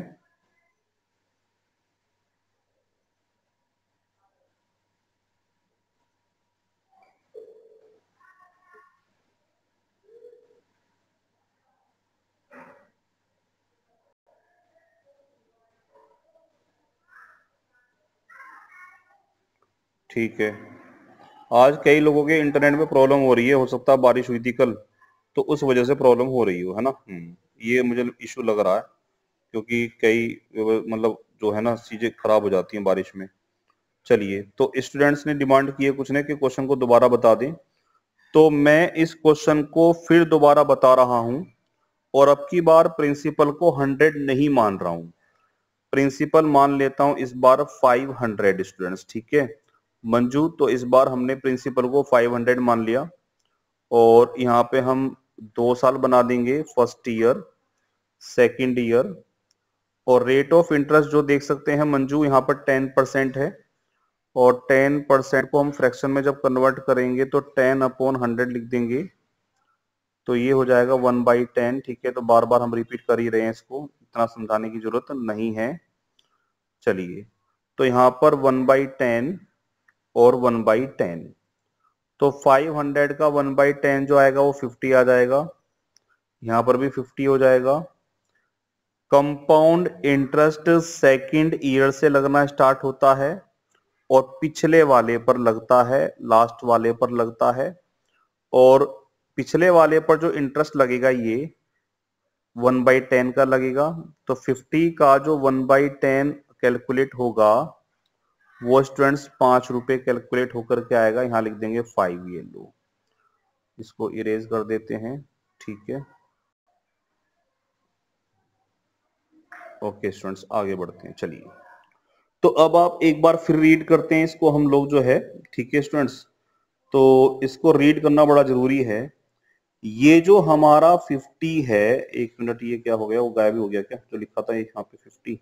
ठीक है आज कई लोगों के इंटरनेट में प्रॉब्लम हो रही है हो सकता है बारिश हुई थी कल तो उस वजह से प्रॉब्लम हो रही हो है ना हम्म, ये मुझे इशू लग रहा है क्योंकि कई मतलब जो है ना चीज़ें खराब हो जाती हैं बारिश में चलिए तो स्टूडेंट्स ने डिमांड किए कुछ ने कि क्वेश्चन को दोबारा बता दें तो मैं इस क्वेश्चन को फिर दोबारा बता रहा हूँ और अब की बार प्रिंसिपल को हंड्रेड नहीं मान रहा हूँ प्रिंसिपल मान लेता हूँ इस बार फाइव हंड्रेड स्टूडेंट्स ठीक है मंजू तो इस बार हमने प्रिंसिपल को 500 मान लिया और यहाँ पे हम दो साल बना देंगे फर्स्ट ईयर सेकंड ईयर और रेट ऑफ इंटरेस्ट जो देख सकते हैं मंजू यहाँ पर 10 परसेंट है और 10 परसेंट को हम फ्रैक्शन में जब कन्वर्ट करेंगे तो 10 अपॉन 100 लिख देंगे तो ये हो जाएगा 1 बाई टेन ठीक है तो बार बार हम रिपीट कर ही रहे हैं इसको इतना समझाने की जरूरत नहीं है चलिए तो यहाँ पर वन बाई टेन और वन बाई टेन तो 500 का वन बाई टेन जो आएगा वो 50 आ जाएगा यहां पर भी 50 हो जाएगा कंपाउंड इंटरेस्ट सेकंड ईयर से लगना स्टार्ट होता है और पिछले वाले पर लगता है लास्ट वाले पर लगता है और पिछले वाले पर जो इंटरेस्ट लगेगा ये वन बाई टेन का लगेगा तो 50 का जो वन बाई टेन कैलकुलेट होगा वो स्टूडेंट्स पांच रुपए कैलकुलेट होकर के आएगा यहाँ लिख देंगे फाइव ये लो इसको इरेज कर देते हैं ठीक है ओके स्टूडेंट्स आगे बढ़ते हैं चलिए तो अब आप एक बार फिर रीड करते हैं इसको हम लोग जो है ठीक है स्टूडेंट्स तो इसको रीड करना बड़ा जरूरी है ये जो हमारा 50 है एक मिनट ये क्या हो गया वो गायब हो गया क्या जो लिखा था यहाँ पे 50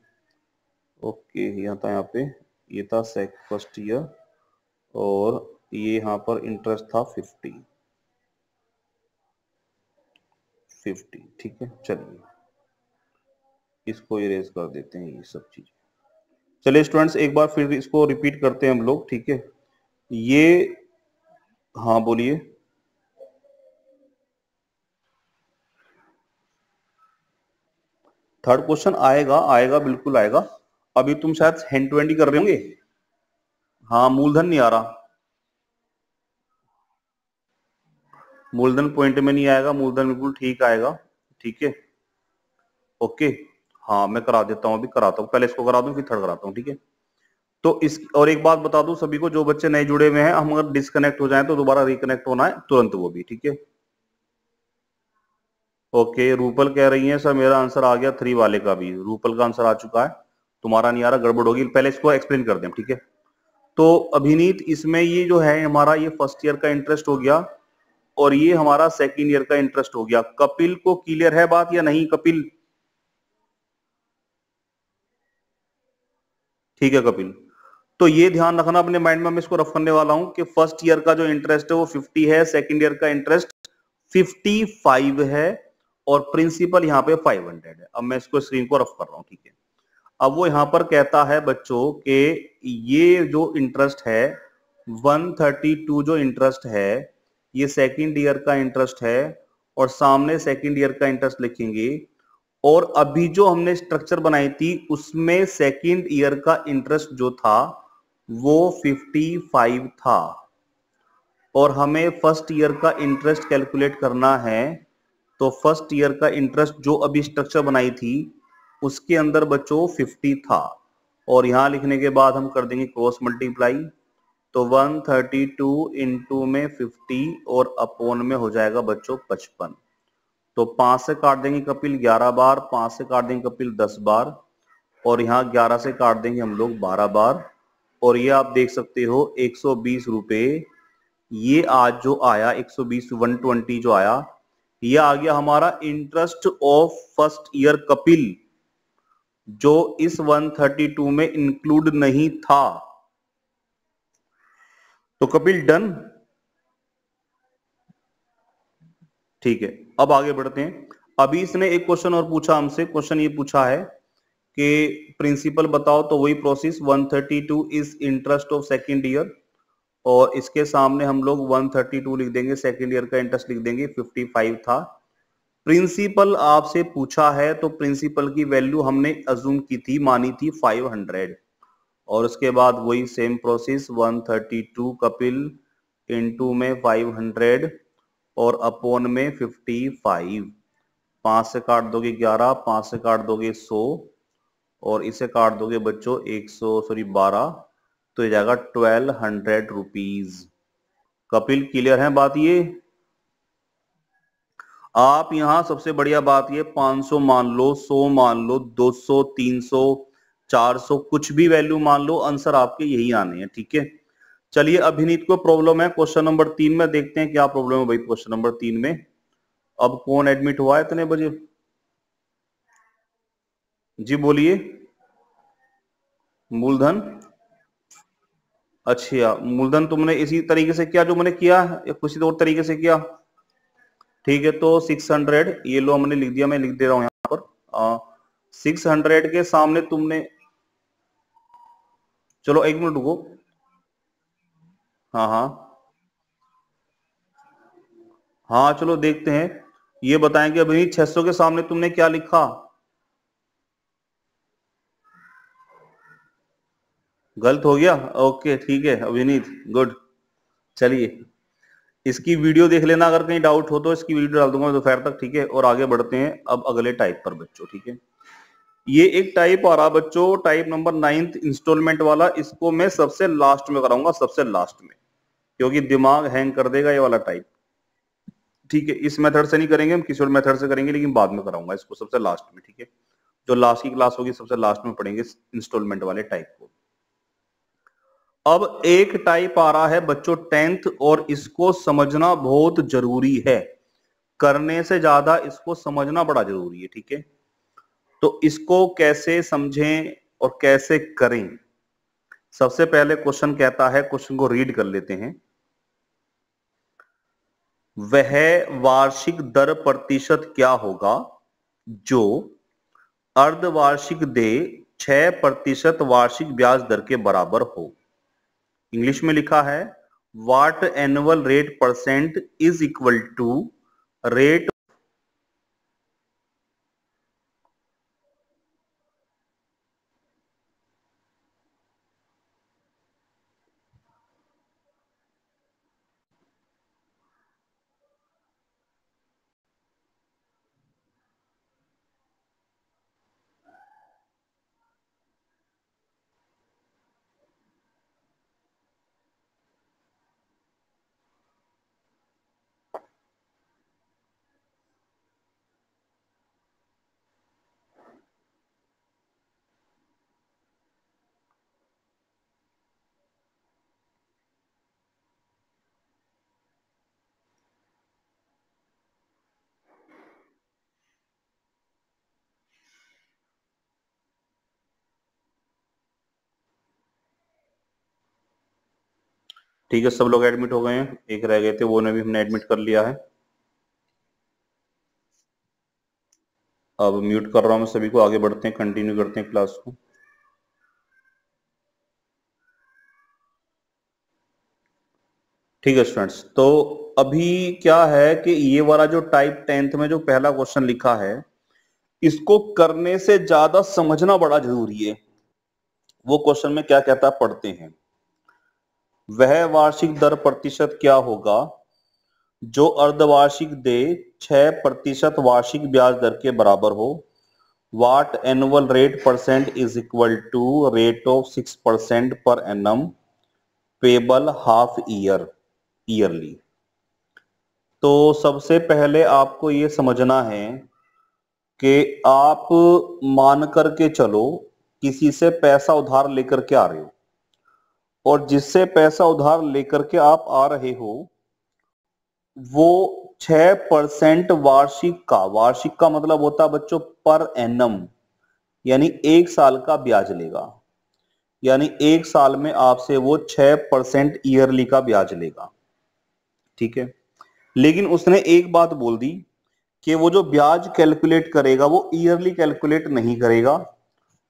ओके यहाँ था यहाँ पे ये था सेक फर्स्ट ईयर और ये यहाँ पर इंटरेस्ट था फिफ्टी फिफ्टी ठीक है चलिए इसको इरेज कर देते हैं ये सब चीज़ें चलिए स्टूडेंट्स एक बार फिर इसको रिपीट करते हैं हम लोग ठीक है ये हाँ बोलिए थर्ड क्वेश्चन आएगा आएगा बिल्कुल आएगा अभी तुम शायद हैंड टू हैंड ही कर रहे होंगे हाँ मूलधन नहीं आ रहा मूलधन पॉइंट में नहीं आएगा मूलधन बिल्कुल ठीक आएगा ठीक है ओके हाँ मैं करा देता हूँ अभी कराता हूँ पहले इसको करा दू फिर थर्ड कराता हूँ ठीक है तो इस और एक बात बता दू सभी को जो बच्चे नए जुड़े हुए हैं हम अगर डिसकनेक्ट हो जाए तो दोबारा रिकनेक्ट होना है तुरंत वो भी ठीक है ओके रूपल कह रही है सर मेरा आंसर आ गया थ्री वाले का भी रूपल का आंसर आ चुका है तुम्हारा नहीं आ रहा गड़बड़ होगी पहले इसको एक्सप्लेन कर दें ठीक है तो अभिनीत इसमें ये जो है हमारा ये फर्स्ट ईयर का इंटरेस्ट हो गया और ये हमारा सेकेंड ईयर का इंटरेस्ट हो गया कपिल को क्लियर है बात या नहीं कपिल ठीक है कपिल तो ये ध्यान रखना अपने माइंड में मैं इसको रफ करने वाला हूं कि फर्स्ट ईयर का जो इंटरेस्ट है वो 50 है सेकंड ईयर का इंटरेस्ट 55 है और प्रिंसिपल यहाँ पे 500 है अब मैं इसको स्क्रीन को रफ कर रहा हूँ ठीक है अब वो यहाँ पर कहता है बच्चों के ये जो इंटरेस्ट है 132 जो इंटरेस्ट है ये सेकंड ईयर का इंटरेस्ट है और सामने सेकंड ईयर का इंटरेस्ट लिखेंगे और अभी जो हमने स्ट्रक्चर बनाई थी उसमें सेकंड ईयर का इंटरेस्ट जो था वो 55 था और हमें फर्स्ट ईयर का इंटरेस्ट कैलकुलेट करना है तो फर्स्ट ईयर का इंटरेस्ट जो अभी स्ट्रक्चर बनाई थी उसके अंदर बच्चों फिफ्टी था और यहाँ लिखने के बाद हम कर देंगे क्रॉस मल्टीप्लाई तो 132 थर्टी इंटू में 50 और अपोन में हो जाएगा बच्चों 55 तो पांच से काट देंगे कपिल 11 बार पांच से काट देंगे कपिल 10 बार और यहाँ 11 से काट देंगे हम लोग 12 बार और ये आप देख सकते हो बीस रुपए ये आज जो आया 120 120 जो आया ये आ गया हमारा interest of first year Kapil जो इस 132 में इंक्लूड नहीं था तो कपिल डन ठीक है अब आगे बढ़ते हैं अभी इसने एक क्वेश्चन और पूछा हमसे क्वेश्चन ये पूछा है कि प्रिंसिपल बताओ तो वही process 132 is interest of second year और इसके सामने हम लोग 132 लिख देंगे सेकंड ईयर का इंटरेस्ट लिख देंगे 55 था प्रिंसिपल आपसे पूछा है तो प्रिंसिपल की वैल्यू हमने अजूम की थी मानी थी 500 और उसके बाद वही सेम प्रोसेस 132 कपिल इनटू में 500 और अपॉन में 55 पांच से काट दोगे 11 पांच से काट दोगे 100 और इसे काट दोगे बच्चों 100 सॉरी 12 तो ये जाएगा 1200 रुपीज कपिल क्लियर है बात ये आप यहां सबसे बढ़िया बात ये 500 मान लो 100 मान लो 200 300 400 कुछ भी वैल्यू मान लो आंसर आपके यही आने हैं ठीक है चलिए अभिनीत को प्रॉब्लम है क्वेश्चन नंबर तीन में देखते हैं क्या प्रॉब्लम है भाई क्वेश्चन नंबर तीन में अब कौन एडमिट हुआ है इतने बजे जी बोलिए मूलधन अच्छा मूलधन तुमने इसी तरीके से किया जो मैंने किया या कुछ और तरीके से किया ठीक है तो 600 ये लो हमने लिख दिया मैं लिख दे रहा हूं यहाँ पर सिक्स हंड्रेड के सामने तुमने चलो एक मिनट रुको हाँ हाँ हाँ चलो देखते हैं ये बताएं कि अभी 600 के सामने तुमने क्या लिखा गलत हो गया ओके ठीक है अभिनीत गुड चलिए इसकी वीडियो देख लेना अगर कहीं डाउट हो तो इसकी वीडियो डाल दूंगा दोपहर तक ठीक है और आगे बढ़ते हैं अब अगले टाइप पर बच्चों ठीक है ये एक टाइप आ रहा बच्चों टाइप नंबर नाइन्थ इंस्टॉलमेंट वाला इसको मैं सबसे लास्ट में कराऊंगा सबसे लास्ट में क्योंकि दिमाग हैंग कर देगा ये वाला टाइप ठीक है इस मेथड से नहीं करेंगे हम किसी और मेथड से करेंगे लेकिन बाद में कराऊंगा इसको सबसे लास्ट में ठीक है जो लास्ट की क्लास होगी सबसे लास्ट में पढ़ेंगे इंस्टॉलमेंट वाले टाइप को अब एक टाइप आ रहा है बच्चों टेंथ और इसको समझना बहुत जरूरी है करने से ज्यादा इसको समझना बड़ा जरूरी है ठीक है तो इसको कैसे समझें और कैसे करें सबसे पहले क्वेश्चन कहता है क्वेश्चन को रीड कर लेते हैं वह वार्षिक दर प्रतिशत क्या होगा जो अर्धवार्षिक दे छह प्रतिशत वार्षिक ब्याज दर के बराबर हो इंग्लिश में लिखा है what annual rate percent is equal to rate ठीक है सब लोग एडमिट हो गए हैं एक रह गए थे वो ने भी हमने एडमिट कर लिया है अब म्यूट कर रहा हूं मैं सभी को आगे बढ़ते हैं कंटिन्यू करते हैं क्लास को ठीक है स्टूडेंट्स तो अभी क्या है कि ये वाला जो टाइप टेंथ में जो पहला क्वेश्चन लिखा है इसको करने से ज्यादा समझना बड़ा जरूरी है वो क्वेश्चन में क्या कहता है पढ़ते हैं वह वार्षिक दर प्रतिशत क्या होगा जो अर्धवार्षिक दे छह प्रतिशत वार्षिक ब्याज दर के बराबर हो what annual rate percent is equal to rate of six percent per annum payable half year yearly तो सबसे पहले आपको ये समझना है कि आप मान करके चलो किसी से पैसा उधार लेकर के आ रहे हो और जिससे पैसा उधार लेकर के आप आ रहे हो वो छह परसेंट वार्षिक का वार्षिक का मतलब होता है बच्चों पर एनम यानी एक साल का ब्याज लेगा यानी एक साल में आपसे वो छह परसेंट ईयरली का ब्याज लेगा ठीक है लेकिन उसने एक बात बोल दी कि वो जो ब्याज कैलकुलेट करेगा वो ईयरली कैलकुलेट नहीं करेगा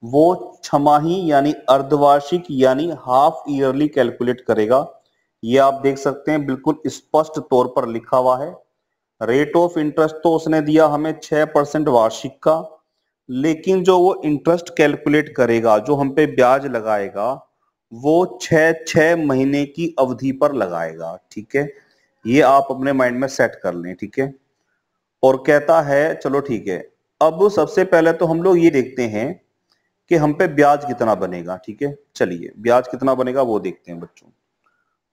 वो छमाही यानी अर्धवार्षिक यानी हाफ ईयरली कैलकुलेट करेगा ये आप देख सकते हैं बिल्कुल स्पष्ट तौर पर लिखा हुआ है रेट ऑफ इंटरेस्ट तो उसने दिया हमें छह परसेंट वार्षिक का लेकिन जो वो इंटरेस्ट कैलकुलेट करेगा जो हम पे ब्याज लगाएगा वो छः छः महीने की अवधि पर लगाएगा ठीक है ये आप अपने माइंड में सेट कर लें ठीक है और कहता है चलो ठीक है अब सबसे पहले तो हम लोग ये देखते हैं कि हम पे ब्याज कितना बनेगा ठीक है चलिए ब्याज कितना बनेगा वो देखते हैं बच्चों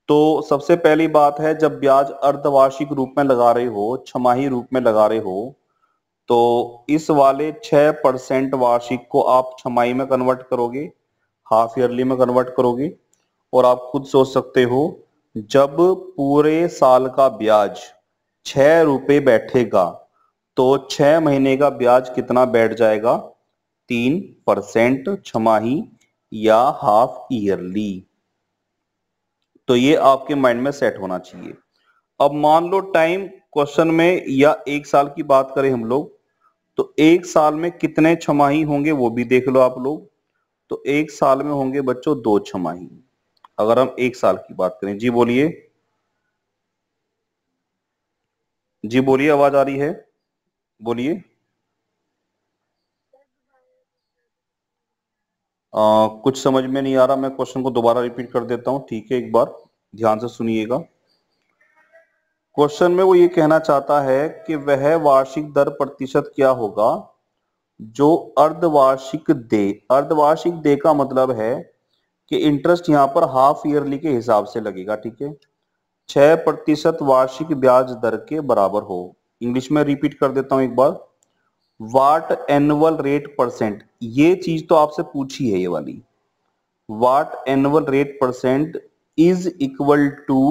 तो सबसे पहली बात है जब ब्याज अर्धवार्षिक रूप में लगा रहे हो छमाही रूप में लगा रहे हो तो इस वाले छह परसेंट वार्षिक को आप छमाही में कन्वर्ट करोगे हाफ ईयरली में कन्वर्ट करोगे और आप खुद सोच सकते हो जब पूरे साल का ब्याज छह रुपए बैठेगा तो छह महीने का ब्याज कितना बैठ जाएगा तीन परसेंट छमाही या हाफ ईयरली तो ये आपके माइंड में सेट होना चाहिए अब मान लो टाइम क्वेश्चन में या एक साल की बात करें हम लोग तो एक साल में कितने छमाही होंगे वो भी देख लो आप लोग तो एक साल में होंगे बच्चों दो छमाही अगर हम एक साल की बात करें जी बोलिए जी बोलिए आवाज आ रही है बोलिए आ, कुछ समझ में नहीं आ रहा मैं क्वेश्चन को दोबारा रिपीट कर देता हूँ ठीक है एक बार ध्यान से सुनिएगा क्वेश्चन में वो ये कहना चाहता है कि वह वार्षिक दर प्रतिशत क्या होगा जो अर्धवार्षिक दे अर्धवार्षिक दे का मतलब है कि इंटरेस्ट यहाँ पर हाफ ईयरली के हिसाब से लगेगा ठीक है छह प्रतिशत वार्षिक ब्याज दर के बराबर हो इंग्लिश में रिपीट कर देता हूं एक बार वाट एनुअल रेट परसेंट ये चीज तो आपसे पूछी है ये वाली what annual rate percent is equal to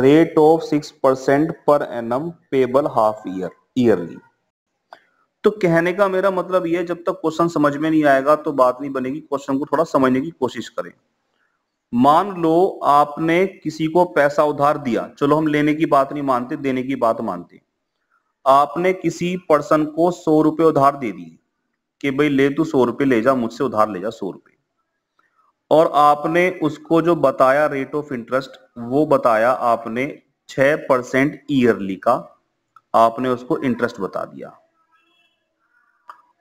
rate of six percent per annum payable half year yearly तो कहने का मेरा मतलब यह जब तक क्वेश्चन समझ में नहीं आएगा तो बात नहीं बनेगी क्वेश्चन को थोड़ा समझने की कोशिश करें मान लो आपने किसी को पैसा उधार दिया चलो हम लेने की बात नहीं मानते देने की बात मानते आपने किसी पर्सन को सौ रुपये उधार दे दिए कि भाई ले तू सौ रुपए ले जा मुझसे उधार ले जा सौ रुपये और आपने उसको जो बताया रेट ऑफ इंटरेस्ट वो बताया आपने छ परसेंट ईयरली का आपने उसको इंटरेस्ट बता दिया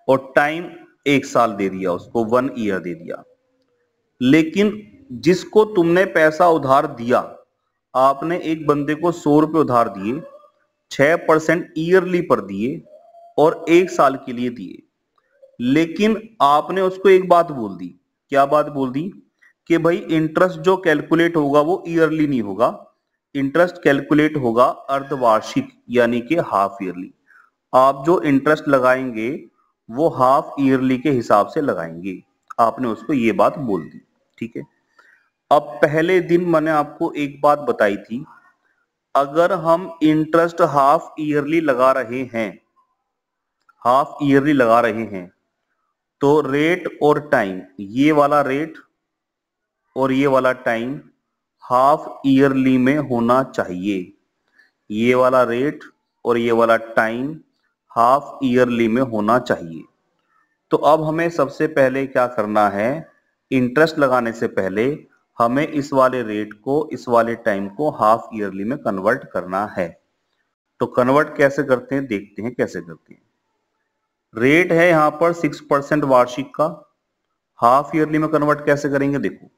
और टाइम एक साल दे दिया उसको वन ईयर दे दिया लेकिन जिसको तुमने पैसा उधार दिया आपने एक बंदे को सौ रुपये उधार दिए छह परसेंट ईयरली पर दिए और एक साल के लिए दिए लेकिन आपने उसको एक बात बोल दी क्या बात बोल दी कि भाई इंटरेस्ट जो कैलकुलेट होगा वो ईयरली नहीं होगा इंटरेस्ट कैलकुलेट होगा अर्धवार्षिक यानी कि हाफ ईयरली आप जो इंटरेस्ट लगाएंगे वो हाफ ईयरली के हिसाब से लगाएंगे आपने उसको ये बात बोल दी ठीक है अब पहले दिन मैंने आपको एक बात बताई थी अगर हम इंटरेस्ट हाफ ईयरली लगा रहे हैं हाफ ईयरली लगा रहे हैं तो रेट और टाइम ये वाला रेट और ये वाला टाइम हाफ ईयरली में होना चाहिए ये वाला रेट और ये वाला टाइम हाफ ईयरली में होना चाहिए तो अब हमें सबसे पहले क्या करना है इंटरेस्ट लगाने से पहले हमें इस वाले रेट को इस वाले टाइम को हाफ ईयरली में कन्वर्ट करना है तो कन्वर्ट कैसे करते हैं देखते हैं कैसे करते हैं रेट है यहां पर सिक्स परसेंट वार्षिक का हाफ ईयरली में कन्वर्ट कैसे करेंगे देखो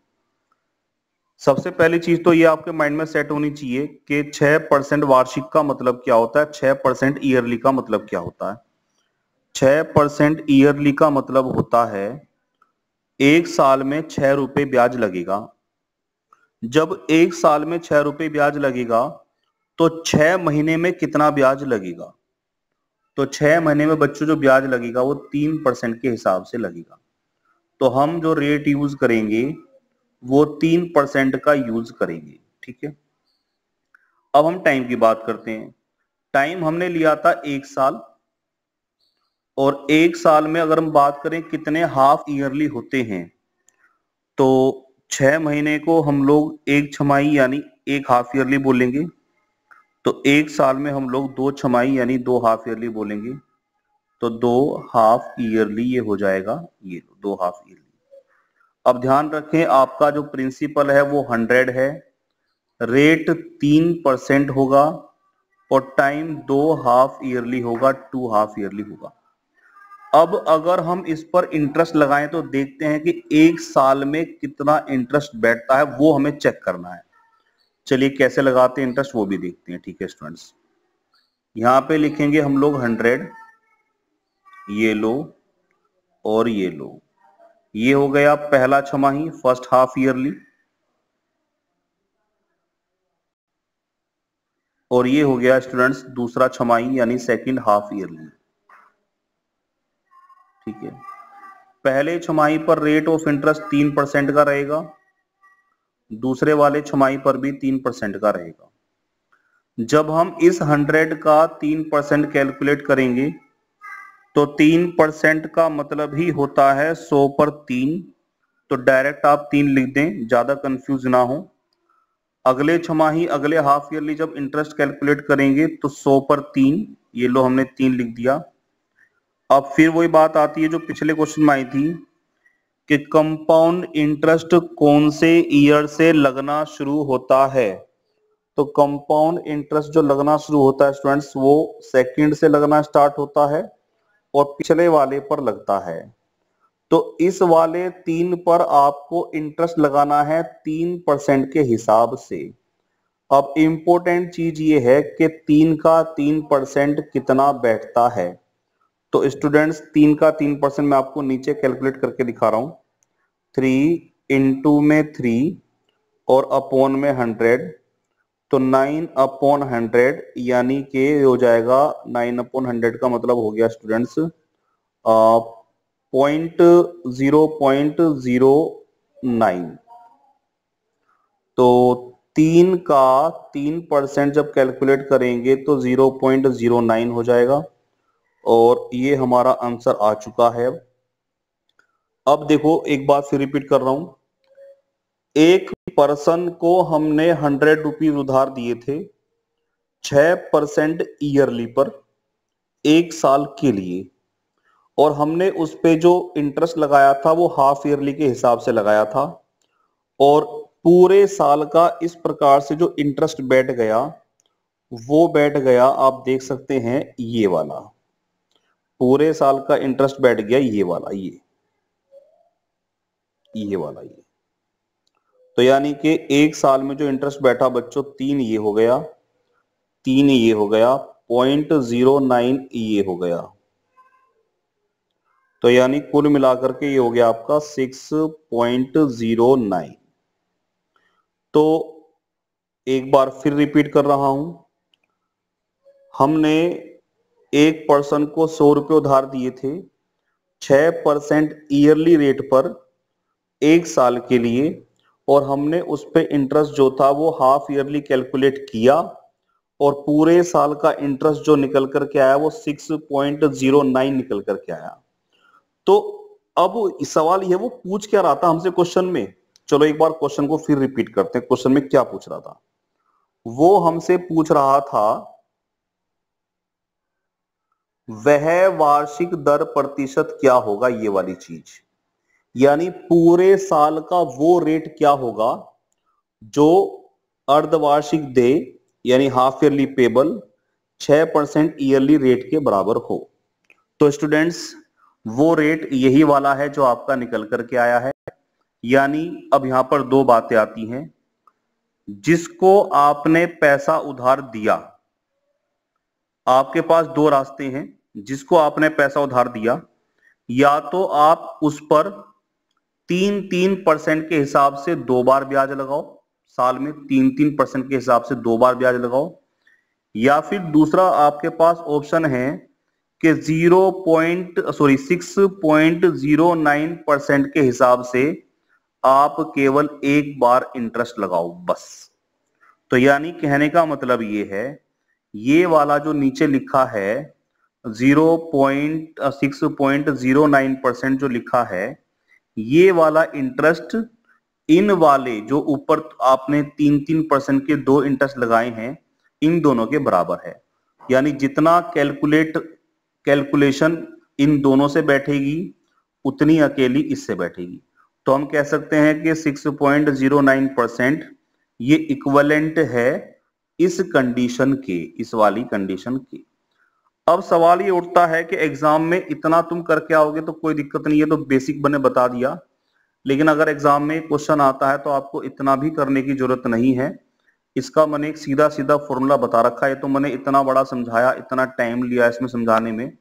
सबसे पहली चीज तो ये आपके माइंड में सेट होनी चाहिए कि छह परसेंट वार्षिक का मतलब क्या होता है छह परसेंट ईयरली का मतलब क्या होता है छह परसेंट ईयरली का मतलब होता है एक साल में छह रुपए ब्याज लगेगा जब एक साल में छह रुपये ब्याज लगेगा तो छह महीने में कितना ब्याज लगेगा तो छह महीने में बच्चों जो ब्याज लगेगा वो तीन परसेंट के हिसाब से लगेगा तो हम जो रेट यूज करेंगे वो तीन परसेंट का यूज करेंगे ठीक है अब हम टाइम की बात करते हैं टाइम हमने लिया था एक साल और एक साल में अगर हम बात करें कितने हाफ ईयरली होते हैं तो छह महीने को हम लोग एक छमाही यानी एक हाफ ईयरली बोलेंगे तो एक साल में हम लोग दो छमाही यानी दो हाफ ईयरली बोलेंगे तो दो हाफ ईयरली ये हो जाएगा ये दो हाफ ईयरली अब ध्यान रखें आपका जो प्रिंसिपल है वो हंड्रेड है रेट तीन परसेंट होगा और टाइम दो हाफ ईयरली होगा टू हाफ ईयरली होगा अब अगर हम इस पर इंटरेस्ट लगाएं तो देखते हैं कि एक साल में कितना इंटरेस्ट बैठता है वो हमें चेक करना है चलिए कैसे लगाते हैं इंटरेस्ट वो भी देखते हैं ठीक है स्टूडेंट्स यहां पे लिखेंगे हम लोग हंड्रेड ये लो और ये लो ये हो गया पहला छमाही फर्स्ट हाफ ईयरली और ये हो गया स्टूडेंट्स दूसरा छमाही यानी सेकंड हाफ ईयरली ठीक है पहले छमाही पर रेट ऑफ इंटरेस्ट तीन परसेंट का रहेगा दूसरे वाले छमाही पर भी तीन परसेंट का रहेगा जब हम इस हंड्रेड का तीन परसेंट कैलकुलेट करेंगे तो तीन परसेंट का मतलब ही होता है सौ पर तीन तो डायरेक्ट आप तीन लिख दें ज्यादा कंफ्यूज ना हो अगले छमाही अगले हाफ ईयरली जब इंटरेस्ट कैलकुलेट करेंगे तो सौ पर तीन ये लो हमने तीन लिख दिया अब फिर वही बात आती है जो पिछले क्वेश्चन में आई थी कि कंपाउंड इंटरेस्ट कौन से ईयर से लगना शुरू होता है तो कंपाउंड इंटरेस्ट जो लगना शुरू होता है स्टूडेंट्स वो सेकंड से लगना स्टार्ट होता है और पिछले वाले पर लगता है तो इस वाले तीन पर आपको इंटरेस्ट लगाना है तीन परसेंट के हिसाब से अब इम्पोर्टेंट चीज ये है कि तीन का तीन परसेंट कितना बैठता है तो स्टूडेंट्स तीन का तीन परसेंट मैं आपको नीचे कैलकुलेट करके दिखा रहा हूं थ्री इंटू में थ्री और अपॉन में हंड्रेड तो नाइन अपॉन हंड्रेड यानी के हो जाएगा नाइन अपॉन हंड्रेड का मतलब हो गया students point zero point zero nine तो तीन का तीन परसेंट जब कैलकुलेट करेंगे तो जीरो पॉइंट जीरो नाइन हो जाएगा और ये हमारा आंसर आ चुका है अब देखो एक बात फिर रिपीट कर रहा हूं एक पर्सन को हमने हंड्रेड रुपीज उधार दिए थे छ परसेंट ईयरली पर एक साल के लिए और हमने उस पर जो इंटरेस्ट लगाया था वो हाफ ईयरली के हिसाब से लगाया था और पूरे साल का इस प्रकार से जो इंटरेस्ट बैठ गया वो बैठ गया आप देख सकते हैं ये वाला पूरे साल का इंटरेस्ट बैठ गया ये वाला ये ये वाला ये तो यानी कि एक साल में जो इंटरेस्ट बैठा बच्चों तीन ये हो गया तीन ये हो गया पॉइंट जीरो नाइन ये हो गया तो यानी कुल मिलाकर के ये हो गया आपका सिक्स पॉइंट जीरो नाइन तो एक बार फिर रिपीट कर रहा हूं हमने एक पर्सन को सौ रुपये उधार दिए थे छ परसेंट ईयरली रेट पर एक साल के लिए और हमने उस पर इंटरेस्ट जो था वो हाफ ईयरली कैलकुलेट किया और पूरे साल का इंटरेस्ट जो निकल कर के आया वो सिक्स पॉइंट जीरो नाइन निकल कर के आया तो अब सवाल यह वो पूछ क्या रहा था हमसे क्वेश्चन में चलो एक बार क्वेश्चन को फिर रिपीट करते हैं क्वेश्चन में क्या पूछ रहा था वो हमसे पूछ रहा था वह वार्षिक दर प्रतिशत क्या होगा ये वाली चीज यानी पूरे साल का वो रेट क्या होगा जो अर्धवार्षिक दे यानी हाफ ईयरली पेबल छह परसेंट ईयरली रेट के बराबर हो तो स्टूडेंट्स वो रेट यही वाला है जो आपका निकल करके आया है यानी अब यहां पर दो बातें आती हैं जिसको आपने पैसा उधार दिया आपके पास दो रास्ते हैं जिसको आपने पैसा उधार दिया या तो आप उस पर तीन तीन परसेंट के हिसाब से दो बार ब्याज लगाओ साल में तीन तीन परसेंट के हिसाब से दो बार ब्याज लगाओ या फिर दूसरा आपके पास ऑप्शन है कि zero point sorry six point zero nine percent के हिसाब से आप केवल एक बार इंटरेस्ट लगाओ बस तो यानी कहने का मतलब ये है ये वाला जो नीचे लिखा है zero point six point zero nine percent जो लिखा है ये वाला इंटरेस्ट इन वाले जो ऊपर आपने तीन तीन परसेंट के दो इंटरेस्ट लगाए हैं इन दोनों के बराबर है यानी जितना कैलकुलेट कैलकुलेशन इन दोनों से बैठेगी उतनी अकेली इससे बैठेगी तो हम कह सकते हैं कि 6.09 परसेंट ये इक्वलेंट है इस कंडीशन के इस वाली कंडीशन के अब सवाल ये उठता है कि एग्जाम में इतना तुम करके आओगे तो कोई दिक्कत नहीं है तो बेसिक मैंने बता दिया लेकिन अगर एग्जाम में क्वेश्चन आता है तो आपको इतना भी करने की जरूरत नहीं है इसका मैंने एक सीधा सीधा फॉर्मूला बता रखा है तो मैंने इतना बड़ा समझाया इतना टाइम लिया इसमें समझाने में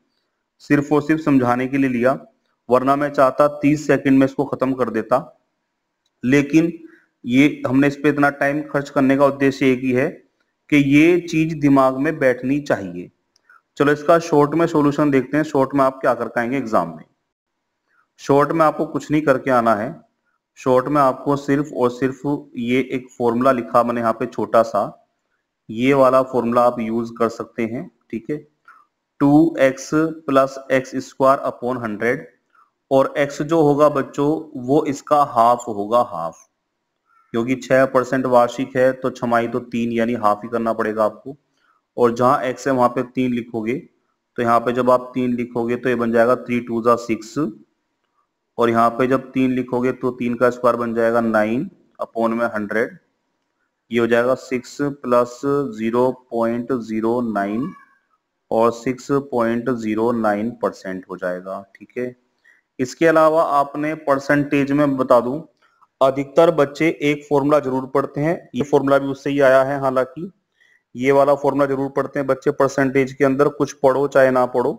सिर्फ और सिर्फ समझाने के लिए लिया वरना मैं चाहता तीस सेकंड में इसको खत्म कर देता लेकिन ये हमने इस पर इतना टाइम खर्च करने का उद्देश्य एक ही है कि ये चीज दिमाग में बैठनी चाहिए चलो इसका शॉर्ट में सॉल्यूशन देखते हैं शॉर्ट में आप क्या करके आएंगे एग्जाम में शॉर्ट में आपको कुछ नहीं करके आना है शॉर्ट में आपको सिर्फ और सिर्फ ये एक फॉर्मूला लिखा मैंने यहाँ पे छोटा सा ये वाला फॉर्मूला आप यूज कर सकते हैं ठीक है two x plus x square upon hundred और एक्स जो होगा बच्चों वो इसका हाफ होगा हाफ क्योंकि छह परसेंट वार्षिक है तो छमाही तो तीन यानी हाफ ही करना पड़ेगा आपको और जहां एक्स है वहां पे तीन लिखोगे तो यहाँ पे जब आप तीन लिखोगे तो ये बन जाएगा थ्री टू जा सिक्स और यहाँ पे जब तीन लिखोगे तो तीन का स्क्वायर बन जाएगा नाइन अपोन में हंड्रेड ये हो जाएगा six plus zero point zero nine और six point zero nine percent हो जाएगा ठीक है इसके अलावा आपने परसेंटेज में बता दूं अधिकतर बच्चे एक फॉर्मूला जरूर पढ़ते हैं ये फॉर्मूला भी उससे ही आया है हालांकि ये वाला फॉर्मूला जरूर पढ़ते हैं बच्चे परसेंटेज के अंदर कुछ पढ़ो चाहे ना पढ़ो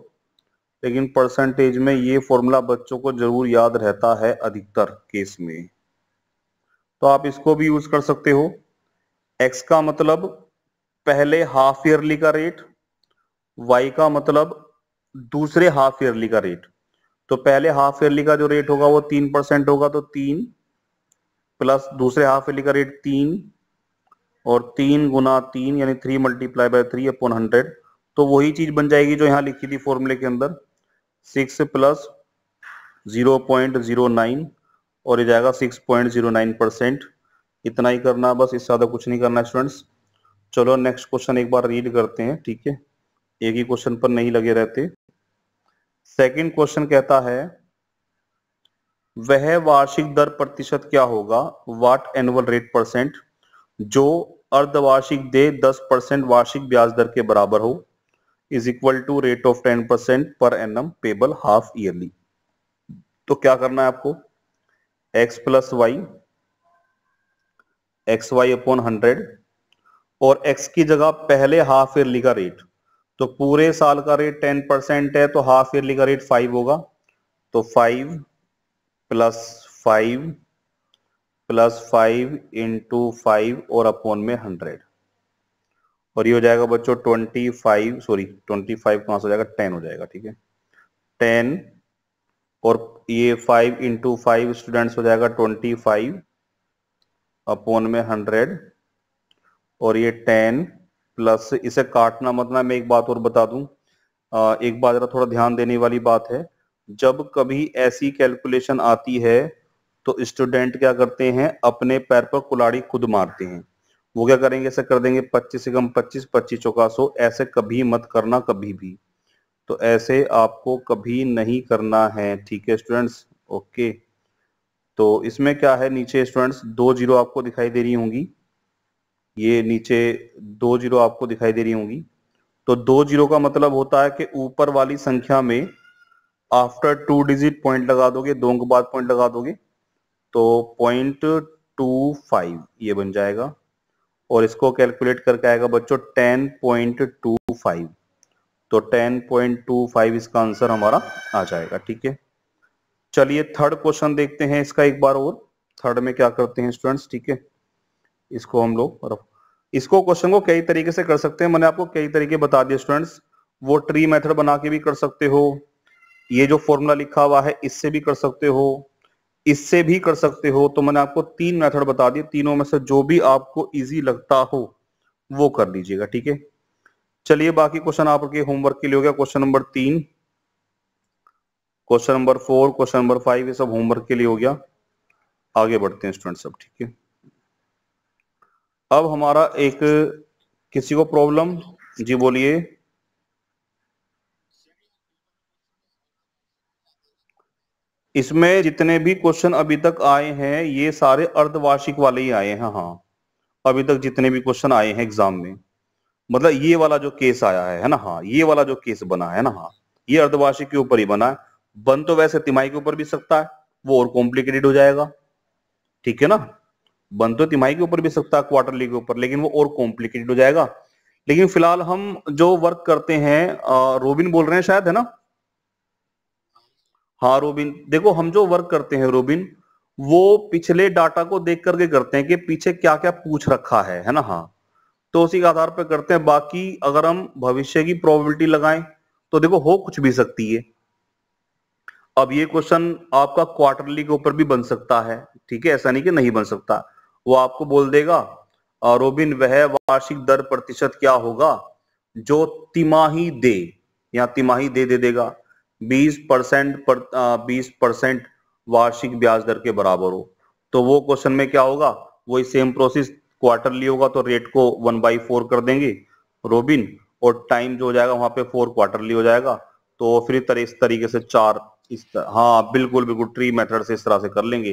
लेकिन परसेंटेज में ये फॉर्मूला बच्चों को जरूर याद रहता है अधिकतर केस में तो आप इसको भी यूज कर सकते हो एक्स का मतलब पहले हाफ ईयरली का रेट वाई का मतलब दूसरे हाफ ईयरली का रेट तो पहले हाफ ईयरली का जो रेट होगा वो तीन परसेंट होगा तो तीन प्लस दूसरे हाफ एली का रेट तीन और तीन गुना तीन यानी three multiply by three upon hundred तो वही चीज बन जाएगी जो यहाँ लिखी थी फॉर्मूले के अंदर six plus zero point zero nine और ये जाएगा six point zero nine percent इतना ही करना बस इससे ज्यादा कुछ नहीं करना स्टूडेंट्स चलो नेक्स्ट क्वेश्चन एक बार रीड करते हैं ठीक है एक ही क्वेश्चन पर नहीं लगे रहते सेकेंड क्वेश्चन कहता है वह वार्षिक दर प्रतिशत क्या होगा वाट एनुअल रेट परसेंट जो अर्धवार्षिक दे 10 परसेंट वार्षिक ब्याज दर के बराबर हो is equal to rate of 10 percent per annum payable half yearly तो क्या करना है आपको x plus y x y upon hundred और x की जगह पहले हाफ ईयरली का रेट तो पूरे साल का रेट 10 परसेंट है तो हाफ ईयरली का रेट 5 होगा तो 5 plus five plus five into five और अपॉन में हंड्रेड और ये हो जाएगा बच्चों twenty five sorry twenty five कहाँ से हो जाएगा टेन हो जाएगा ठीक है टेन और ये फाइव इंटू फाइव स्टूडेंट्स हो जाएगा ट्वेंटी फाइव अपॉन में हंड्रेड और ये टेन प्लस इसे काटना मतलब मैं एक बात और बता दूं एक बात जरा थोड़ा ध्यान देने वाली बात है जब कभी ऐसी कैलकुलेशन आती है तो स्टूडेंट क्या करते हैं अपने पैर पर कुलाड़ी खुद मारते हैं वो क्या करेंगे ऐसे कर देंगे पच्चीस से कम पच्चीस पच्चीस चौका ऐसे कभी मत करना कभी भी तो ऐसे आपको कभी नहीं करना है ठीक है स्टूडेंट्स ओके तो इसमें क्या है नीचे स्टूडेंट्स दो जीरो आपको दिखाई दे रही होंगी ये नीचे दो जीरो आपको दिखाई दे रही होंगी तो दो जीरो का मतलब होता है कि ऊपर वाली संख्या में आफ्टर टू डिजिट पॉइंट लगा दोगे दो के बाद पॉइंट लगा दोगे तो पॉइंट टू फाइव ये बन जाएगा और इसको कैलकुलेट करके आएगा बच्चों टेन पॉइंट टू फाइव तो टेन पॉइंट टू फाइव इसका आंसर हमारा आ जाएगा ठीक है चलिए थर्ड क्वेश्चन देखते हैं इसका एक बार और थर्ड में क्या करते हैं स्टूडेंट्स ठीक है इसको हम लोग इसको क्वेश्चन को कई तरीके से कर सकते हैं मैंने आपको कई तरीके बता दिए स्टूडेंट्स वो ट्री मेथड बना के भी कर सकते हो ये जो फॉर्मूला लिखा हुआ है इससे भी कर सकते हो इससे भी कर सकते हो तो मैंने आपको तीन मेथड बता दिए तीनों में से जो भी आपको इजी लगता हो वो कर लीजिएगा ठीक है चलिए बाकी क्वेश्चन आपके होमवर्क के लिए हो गया क्वेश्चन नंबर तीन question number four question number five ये सब होमवर्क के लिए हो गया आगे बढ़ते हैं स्टूडेंट सब ठीक है अब हमारा एक किसी को प्रॉब्लम जी बोलिए इसमें जितने भी क्वेश्चन अभी तक आए हैं ये सारे अर्धवार्षिक वाले ही आए हैं हाँ अभी तक जितने भी क्वेश्चन आए हैं एग्जाम में मतलब ये वाला जो केस आया है है ना हाँ ये वाला जो केस बना है ना हाँ ये अर्धवार्षिक के ऊपर ही बना है बन तो वैसे तिमाही के ऊपर भी सकता है वो और कॉम्प्लिकेटेड हो जाएगा ठीक है ना बन तो तिमाही के ऊपर भी सकता है क्वार्टरली के ऊपर लेकिन वो और कॉम्प्लिकेटेड हो जाएगा लेकिन फिलहाल हम जो वर्क करते हैं रोबिन बोल रहे हैं शायद है ना हाँ रोबिन देखो हम जो वर्क करते हैं रोबिन वो पिछले डाटा को देख करके करते हैं कि पीछे क्या क्या पूछ रखा है है ना हाँ तो उसी के आधार पर करते हैं बाकी अगर हम भविष्य की प्रोबेबिलिटी लगाएं तो देखो हो कुछ भी सकती है अब ये क्वेश्चन आपका क्वार्टरली के ऊपर भी बन सकता है ठीक है ऐसा नहीं कि नहीं बन सकता वो आपको बोल देगा रोबिन वह वार्षिक दर प्रतिशत क्या होगा जो तिमाही दे या तिमाही दे दे देगा बीस परसेंट पर बीस परसेंट वार्षिक ब्याज दर के बराबर हो तो वो क्वेश्चन में क्या होगा वही सेम प्रोसेस क्वार्टरली होगा तो रेट को वन बाई फोर कर देंगे रोबिन और टाइम जो हो जाएगा वहां पे फोर क्वार्टरली हो जाएगा तो फिर तरह इस तरीके से चार इस तर, हाँ बिल्कुल बिल्कुल ट्री मेथड से इस तरह से कर लेंगे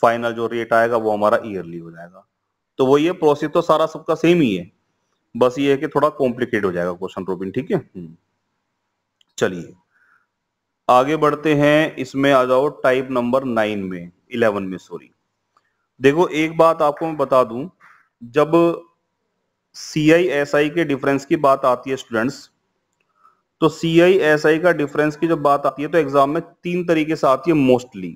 फाइनल जो रेट आएगा वो हमारा ईयरली हो जाएगा तो वही है प्रोसेस तो सारा सबका सेम ही है बस ये है कि थोड़ा कॉम्प्लिकेट हो जाएगा क्वेश्चन रोबिन ठीक है हम्म। चलिए आगे बढ़ते हैं इसमें आ जाओ टाइप नंबर नाइन में इलेवन में सॉरी देखो एक बात आपको मैं बता दूं जब सी आई एस आई के डिफरेंस की बात आती है स्टूडेंट्स तो सी आई एस आई का डिफरेंस की जब बात आती है तो एग्जाम में तीन तरीके से आती है मोस्टली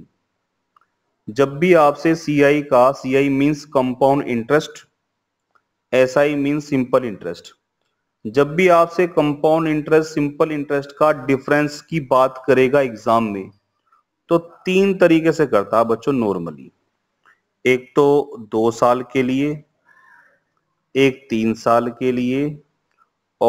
जब भी आपसे सी आई का C I means compound interest S I means simple interest जब भी आपसे कंपाउंड इंटरेस्ट सिंपल इंटरेस्ट का डिफरेंस की बात करेगा एग्जाम में तो तीन तरीके से करता है बच्चों नॉर्मली एक तो दो साल के लिए एक तीन साल के लिए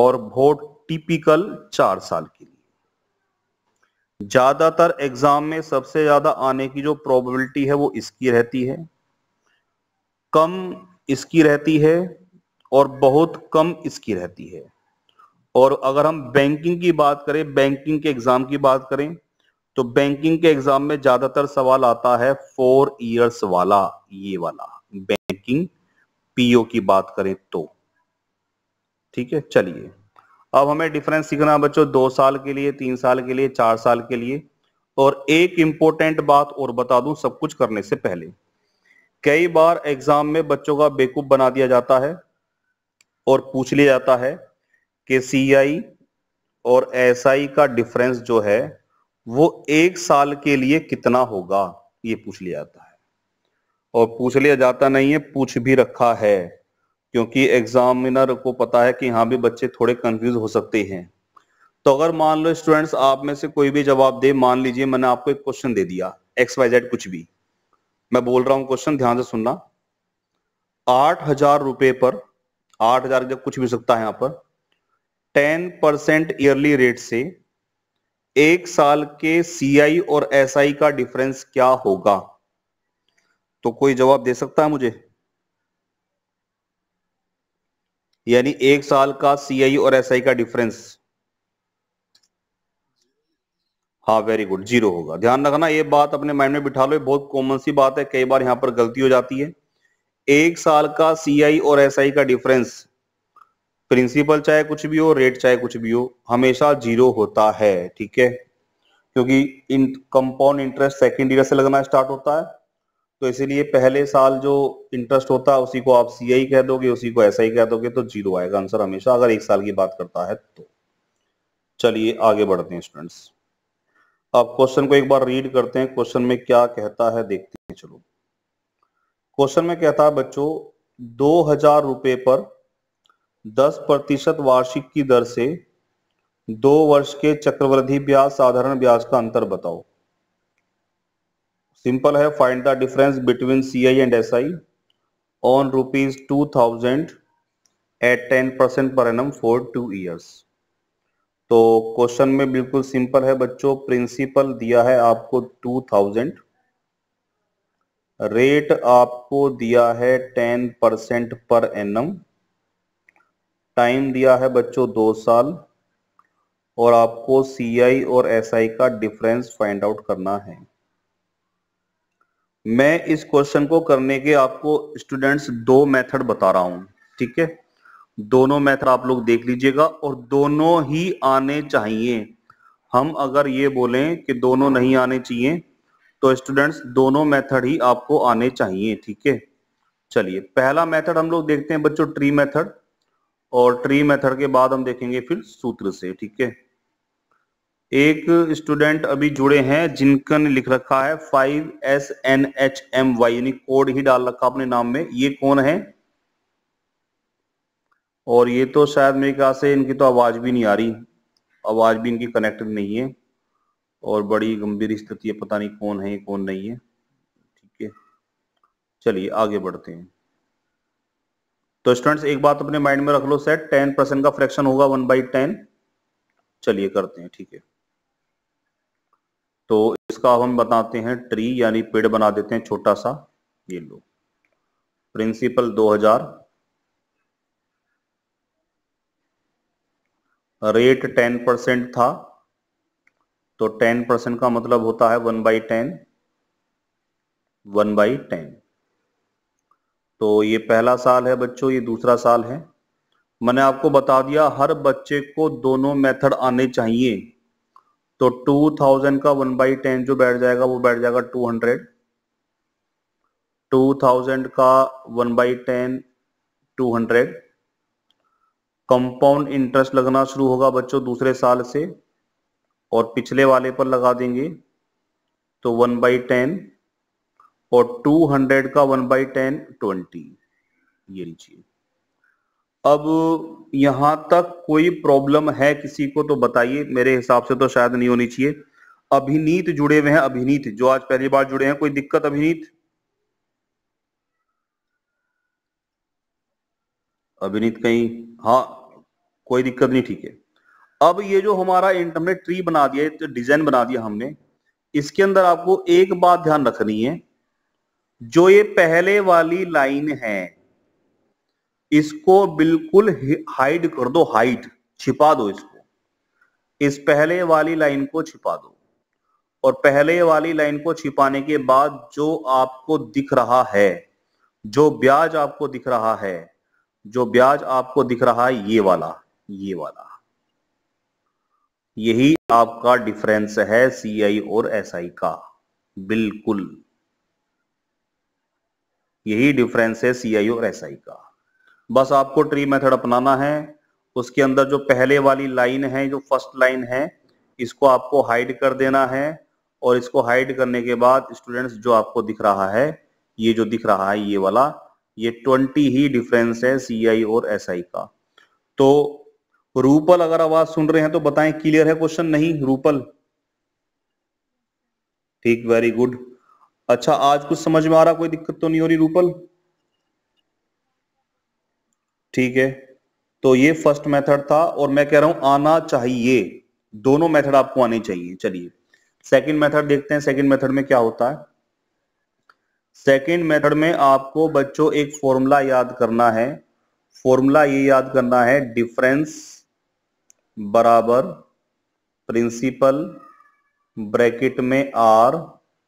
और बहुत टिपिकल चार साल के लिए ज्यादातर एग्जाम में सबसे ज्यादा आने की जो प्रोबेबिलिटी है वो इसकी रहती है कम इसकी रहती है और बहुत कम इसकी रहती है और अगर हम बैंकिंग की बात करें बैंकिंग के एग्जाम की बात करें तो बैंकिंग के एग्जाम में ज्यादातर सवाल आता है फोर इयर्स वाला ये वाला बैंकिंग पीओ की बात करें तो ठीक है चलिए अब हमें डिफरेंस सीखना बच्चों दो साल के लिए तीन साल के लिए चार साल के लिए और एक इंपॉर्टेंट बात और बता दूं सब कुछ करने से पहले कई बार एग्जाम में बच्चों का बेकूफ बना दिया जाता है और पूछ लिया जाता है कि सी और एसआई का डिफरेंस जो है वो एक साल के लिए कितना होगा ये पूछ लिया जाता है और पूछ लिया जाता नहीं है पूछ भी रखा है क्योंकि एग्जामिनर को पता है कि हाँ भी बच्चे थोड़े कंफ्यूज हो सकते हैं तो अगर मान लो स्टूडेंट्स आप में से कोई भी जवाब दे मान लीजिए मैंने आपको एक क्वेश्चन दे दिया एक्स वाई जेड कुछ भी मैं बोल रहा हूं क्वेश्चन ध्यान से सुनना आठ हजार रुपए पर आठ हजार जब कुछ भी सकता है यहां पर टेन परसेंट ईयरली रेट से एक साल के सीआई और एसआई का डिफरेंस क्या होगा तो कोई जवाब दे सकता है मुझे यानी एक साल का सीआई और एसआई का डिफरेंस हाँ वेरी गुड जीरो होगा ध्यान रखना ये बात अपने माइंड में बिठा लो ये बहुत कॉमन सी बात है कई बार यहां पर गलती हो जाती है एक साल का सीआई और एसआई का डिफरेंस प्रिंसिपल चाहे कुछ भी हो रेट चाहे कुछ भी हो हमेशा जीरो होता है ठीक है क्योंकि इन कंपाउंड इंटरेस्ट सेकेंड ईयर से लगना स्टार्ट होता है तो इसीलिए पहले साल जो इंटरेस्ट होता है उसी को आप सी आई कह दोगे उसी को ऐसा ही कह दोगे तो जीरो आएगा आंसर हमेशा अगर एक साल की बात करता है तो चलिए आगे बढ़ते हैं स्टूडेंट्स अब क्वेश्चन को एक बार रीड करते हैं क्वेश्चन में क्या कहता है देखते हैं चलो क्वेश्चन में कहता है बच्चों दो हजार रुपये पर दस प्रतिशत वार्षिक की दर से दो वर्ष के चक्रवृद्धि ब्याज साधारण ब्याज का अंतर बताओ सिंपल है find the difference between C I and S I on rupees two thousand at ten percent per annum for two years तो क्वेश्चन में बिल्कुल सिंपल है बच्चों प्रिंसिपल दिया है आपको टू थाउजेंड रेट आपको दिया है टेन परसेंट पर एन टाइम दिया है बच्चों दो साल और आपको सीआई और एसआई का डिफरेंस फाइंड आउट करना है मैं इस क्वेश्चन को करने के आपको स्टूडेंट्स दो मेथड बता रहा हूं ठीक है दोनों मेथड आप लोग देख लीजिएगा और दोनों ही आने चाहिए हम अगर ये बोलें कि दोनों नहीं आने चाहिए तो स्टूडेंट्स दोनों मेथड ही आपको आने चाहिए ठीक है चलिए पहला मेथड हम लोग देखते हैं बच्चों ट्री मेथड और ट्री मेथड के बाद हम देखेंगे फिर सूत्र से ठीक है एक स्टूडेंट अभी जुड़े हैं जिनका ने लिख रखा है five S N H M Y यानी कोड ही डाल रखा अपने नाम में ये कौन है और ये तो शायद मेरे ख्याल से इनकी तो आवाज भी नहीं आ रही आवाज भी इनकी कनेक्टेड नहीं है और बड़ी गंभीर स्थिति है पता नहीं कौन है कौन नहीं है ठीक है चलिए आगे बढ़ते हैं तो स्टूडेंट्स एक बात अपने माइंड में रख लो सेट टेन परसेंट का फ्रैक्शन होगा वन बाई टेन चलिए करते हैं ठीक है तो इसका हम बताते हैं ट्री यानी पेड़ बना देते हैं छोटा सा ये लो प्रिंसिपल 2000 रेट 10 परसेंट था तो टेन परसेंट का मतलब होता है one by ten one by ten तो ये पहला साल है बच्चों ये दूसरा साल है मैंने आपको बता दिया हर बच्चे को दोनों मेथड आने चाहिए तो टू थाउजेंड का वन बाई टेन जो बैठ जाएगा वो बैठ जाएगा टू हंड्रेड टू थाउजेंड का one by ten two hundred compound interest लगना शुरू होगा बच्चों दूसरे साल से और पिछले वाले पर लगा देंगे तो वन बाई टेन और टू हंड्रेड का वन बाई टेन ट्वेंटी ये लीजिए अब यहां तक कोई प्रॉब्लम है किसी को तो बताइए मेरे हिसाब से तो शायद नहीं होनी चाहिए अभिनीत जुड़े हुए हैं अभिनीत जो आज पहली बार जुड़े हैं कोई दिक्कत अभिनीत अभिनीत कहीं हाँ कोई दिक्कत नहीं ठीक है अब ये जो हमारा इंटरनेट ट्री बना दिया तो डिजाइन बना दिया हमने इसके अंदर आपको एक बात ध्यान रखनी है जो ये पहले वाली लाइन है इसको बिल्कुल हाइड कर दो हाइट छिपा दो इसको इस पहले वाली लाइन को छिपा दो और पहले वाली लाइन को छिपाने के बाद जो आपको दिख रहा है जो ब्याज आपको दिख रहा है जो ब्याज आपको दिख रहा है ये वाला ये वाला यही आपका डिफरेंस है सीआई और एसआई का बिल्कुल यही डिफरेंस है सीआई और एसआई का बस आपको ट्री मेथड अपनाना है उसके अंदर जो पहले वाली लाइन है जो फर्स्ट लाइन है इसको आपको हाइड कर देना है और इसको हाइड करने के बाद स्टूडेंट्स जो आपको दिख रहा है ये जो दिख रहा है ये वाला ये 20 ही डिफरेंस है सीआई और एसआई का तो रूपल अगर आवाज सुन रहे हैं तो बताएं क्लियर है क्वेश्चन नहीं रूपल ठीक वेरी गुड अच्छा आज कुछ समझ में आ रहा कोई दिक्कत तो नहीं हो रही रूपल ठीक है तो ये फर्स्ट मेथड था और मैं कह रहा हूं आना चाहिए दोनों मेथड आपको आने चाहिए चलिए सेकंड मेथड देखते हैं सेकंड मेथड में क्या होता है सेकंड मेथड में आपको बच्चों एक फॉर्मूला याद करना है फॉर्मूला ये याद करना है डिफरेंस बराबर प्रिंसिपल ब्रैकेट में आर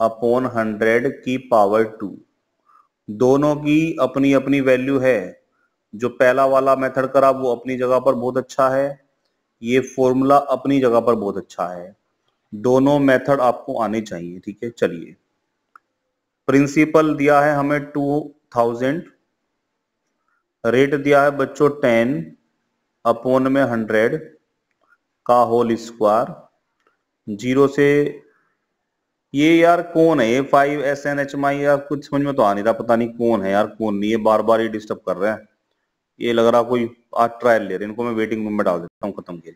अपॉन हंड्रेड की पावर टू दोनों की अपनी अपनी वैल्यू है जो पहला वाला मेथड करा वो अपनी जगह पर बहुत अच्छा है ये फॉर्मूला अपनी जगह पर बहुत अच्छा है दोनों मेथड आपको आने चाहिए ठीक है चलिए प्रिंसिपल दिया है हमें टू थाउजेंड रेट दिया है बच्चों टेन अपोन में हंड्रेड का होल स्क्वायर जीरो से ये यार कौन है ये five S N H M Y यार कुछ समझ में तो आ नहीं रहा पता नहीं कौन है यार कौन नहीं है बार बार ये डिस्टर्ब कर रहे हैं ये लग रहा कोई आज ट्रायल ले रहे हैं इनको मैं वेटिंग रूम में डाल देता हूँ खत्म के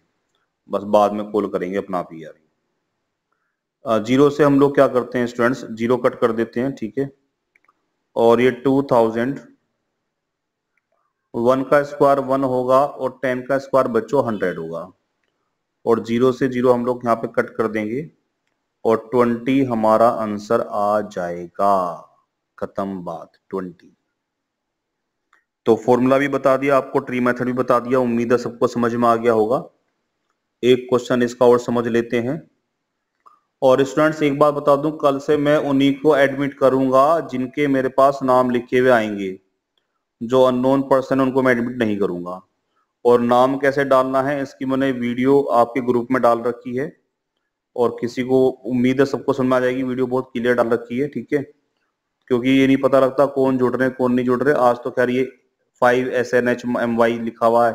बस बाद में कॉल करेंगे अपना आप ही यार जीरो से हम लोग क्या करते हैं स्टूडेंट्स जीरो कट कर देते हैं ठीक है और ये टू थाउजेंड वन का स्क्वायर वन होगा और टेन का स्क्वायर बच्चों हंड्रेड होगा और जीरो से जीरो हम लोग यहाँ पे कट कर देंगे और ट्वेंटी हमारा आंसर आ जाएगा खत्म बात ट्वेंटी तो फॉर्मूला भी बता दिया आपको ट्री मेथड भी बता दिया उम्मीद है सबको समझ में आ गया होगा एक क्वेश्चन इसका और समझ लेते हैं और स्टूडेंट्स एक बार बता दूं कल से मैं उन्हीं को एडमिट करूंगा जिनके मेरे पास नाम लिखे हुए आएंगे जो अननोन पर्सन है उनको मैं एडमिट नहीं करूंगा और नाम कैसे डालना है इसकी मैंने वीडियो आपके ग्रुप में डाल रखी है और किसी को उम्मीद है सबको समझ आ जाएगी वीडियो बहुत क्लियर डाल रखी है ठीक है क्योंकि ये नहीं पता लगता कौन जुड़ रहे हैं कौन नहीं जुड़ रहे आज तो खैर ये five S N H M Y लिखा हुआ है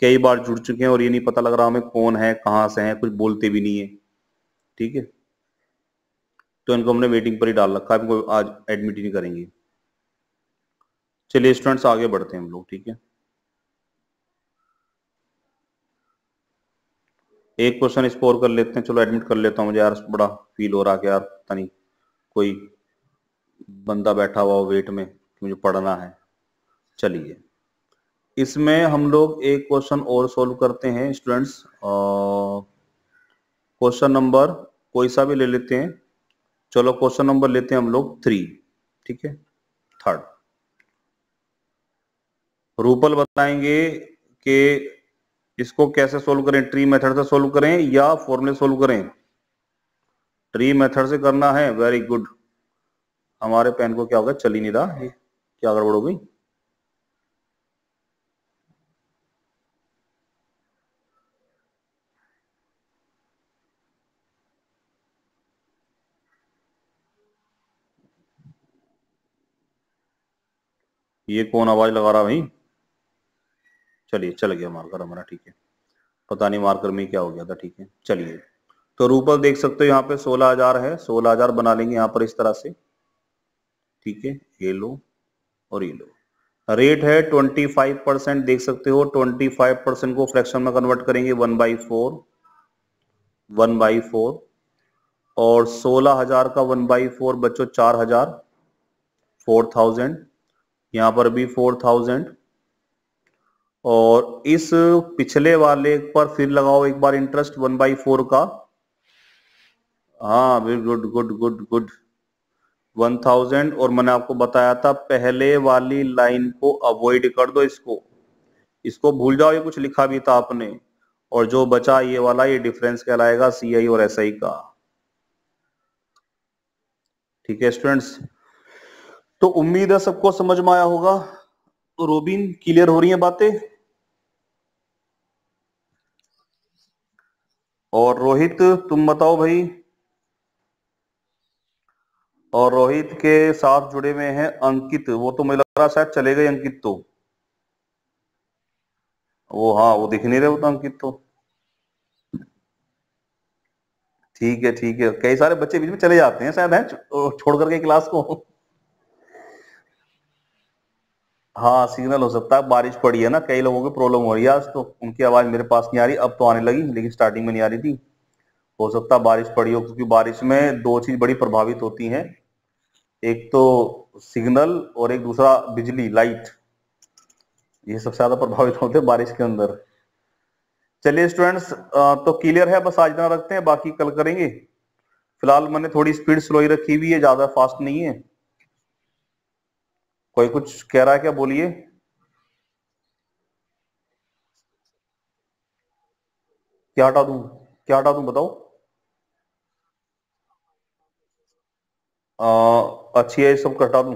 कई बार जुड़ चुके हैं और ये नहीं पता लग रहा हमें कौन है कहाँ से है कुछ बोलते भी नहीं है ठीक है तो इनको हमने वेटिंग पर ही डाल रखा है आज एडमिट ही नहीं करेंगे चलिए स्टूडेंट्स आगे बढ़ते हैं हम लोग ठीक है एक क्वेश्चन स्कोर कर लेते हैं चलो एडमिट कर लेता हूँ मुझे यार बड़ा फील हो रहा है यार पता नहीं कोई बंदा बैठा हुआ वेट में कि मुझे पढ़ना है चलिए इसमें हम लोग एक क्वेश्चन और सॉल्व करते हैं स्टूडेंट्स क्वेश्चन नंबर कोई सा भी ले लेते हैं चलो क्वेश्चन नंबर लेते हैं हम लोग थ्री ठीक है थर्ड रूपल बताएंगे कि इसको कैसे सोल्व करें ट्री मेथड से सोल्व करें या फॉर्मूले सोल्व करें ट्री मेथड से करना है वेरी गुड हमारे पेन को क्या होगा चली नहीं रहा क्या गड़बड़ हो गई ये कौन आवाज लगा रहा भाई चलिए चल गया मार्कर हमारा ठीक है पता नहीं मार्कर में क्या हो गया था ठीक है चलिए तो रूपल देख सकते हो यहाँ पे सोलह हजार है सोलह हजार बना लेंगे यहाँ पर इस तरह से ठीक है ये लो और ये लो रेट है ट्वेंटी फाइव परसेंट देख सकते हो ट्वेंटी फाइव परसेंट को फ्रैक्शन में कन्वर्ट करेंगे one by four one by four और सोलह हजार का वन बाई फोर बच्चों चार हजार फोर थाउजेंड यहाँ पर भी फोर थाउजेंड और इस पिछले वाले पर फिर लगाओ एक बार इंटरेस्ट वन बाई फोर का हाँ very good good good good one thousand और मैंने आपको बताया था पहले वाली लाइन को अवॉइड कर दो इसको इसको भूल जाओ ये कुछ लिखा भी था आपने और जो बचा ये वाला ये डिफरेंस कहलाएगा सी आई और एस आई का ठीक है स्टूडेंट्स तो उम्मीद है सबको समझ में आया होगा तो रोबिन क्लियर हो रही है बातें और रोहित तुम बताओ भाई और रोहित के साथ जुड़े हुए हैं अंकित वो तो मुझे लग रहा शायद चले गए अंकित तो वो हाँ वो दिख नहीं रहे वो तो अंकित तो ठीक है ठीक है कई सारे बच्चे बीच में चले जाते हैं शायद है छोड़ करके क्लास को हाँ सिग्नल हो सकता है बारिश पड़ी है ना कई लोगों की प्रॉब्लम हो रही है आज तो उनकी आवाज मेरे पास नहीं आ रही अब तो आने लगी लेकिन स्टार्टिंग में नहीं आ रही थी हो सकता है बारिश पड़ी हो क्योंकि बारिश में दो चीज बड़ी प्रभावित होती है एक तो सिग्नल और एक दूसरा बिजली लाइट ये सबसे ज्यादा प्रभावित होते हैं बारिश के अंदर चलिए स्टूडेंट्स तो क्लियर है बस आज ना रखते हैं बाकी कल करेंगे फिलहाल मैंने थोड़ी स्पीड स्लो ही रखी हुई है ज्यादा फास्ट नहीं है कोई कुछ कह रहा है क्या बोलिए क्या हटा दू क्या हटा दू बताओ आ, अच्छी है सब हटा दू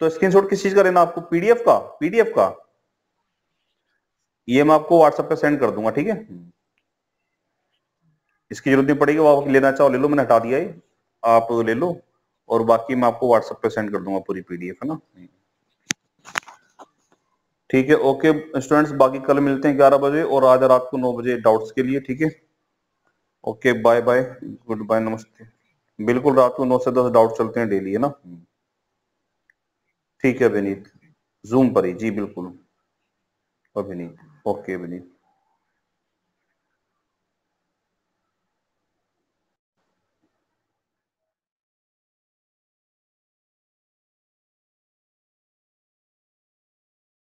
तो स्क्रीनशॉट किस चीज का लेना आपको पीडीएफ का पीडीएफ का ये मैं आपको व्हाट्सएप पे सेंड कर दूंगा ठीक है इसकी जरूरत नहीं पड़ेगी आप लेना चाहो ले लो मैंने हटा दिया है आप ले लो और बाकी मैं आपको व्हाट्सएप पे सेंड कर दूंगा पूरी पीडीएफ है ना ठीक है ओके स्टूडेंट्स बाकी कल मिलते हैं ग्यारह बजे और आज रात को नौ बजे डाउट्स के लिए ठीक है okay bye bye goodbye नमस्ते बिल्कुल रात को नौ से दस डाउट चलते हैं डेली है ना ठीक है विनीत जूम पर ही जी बिल्कुल अभिनीत ओके विनीत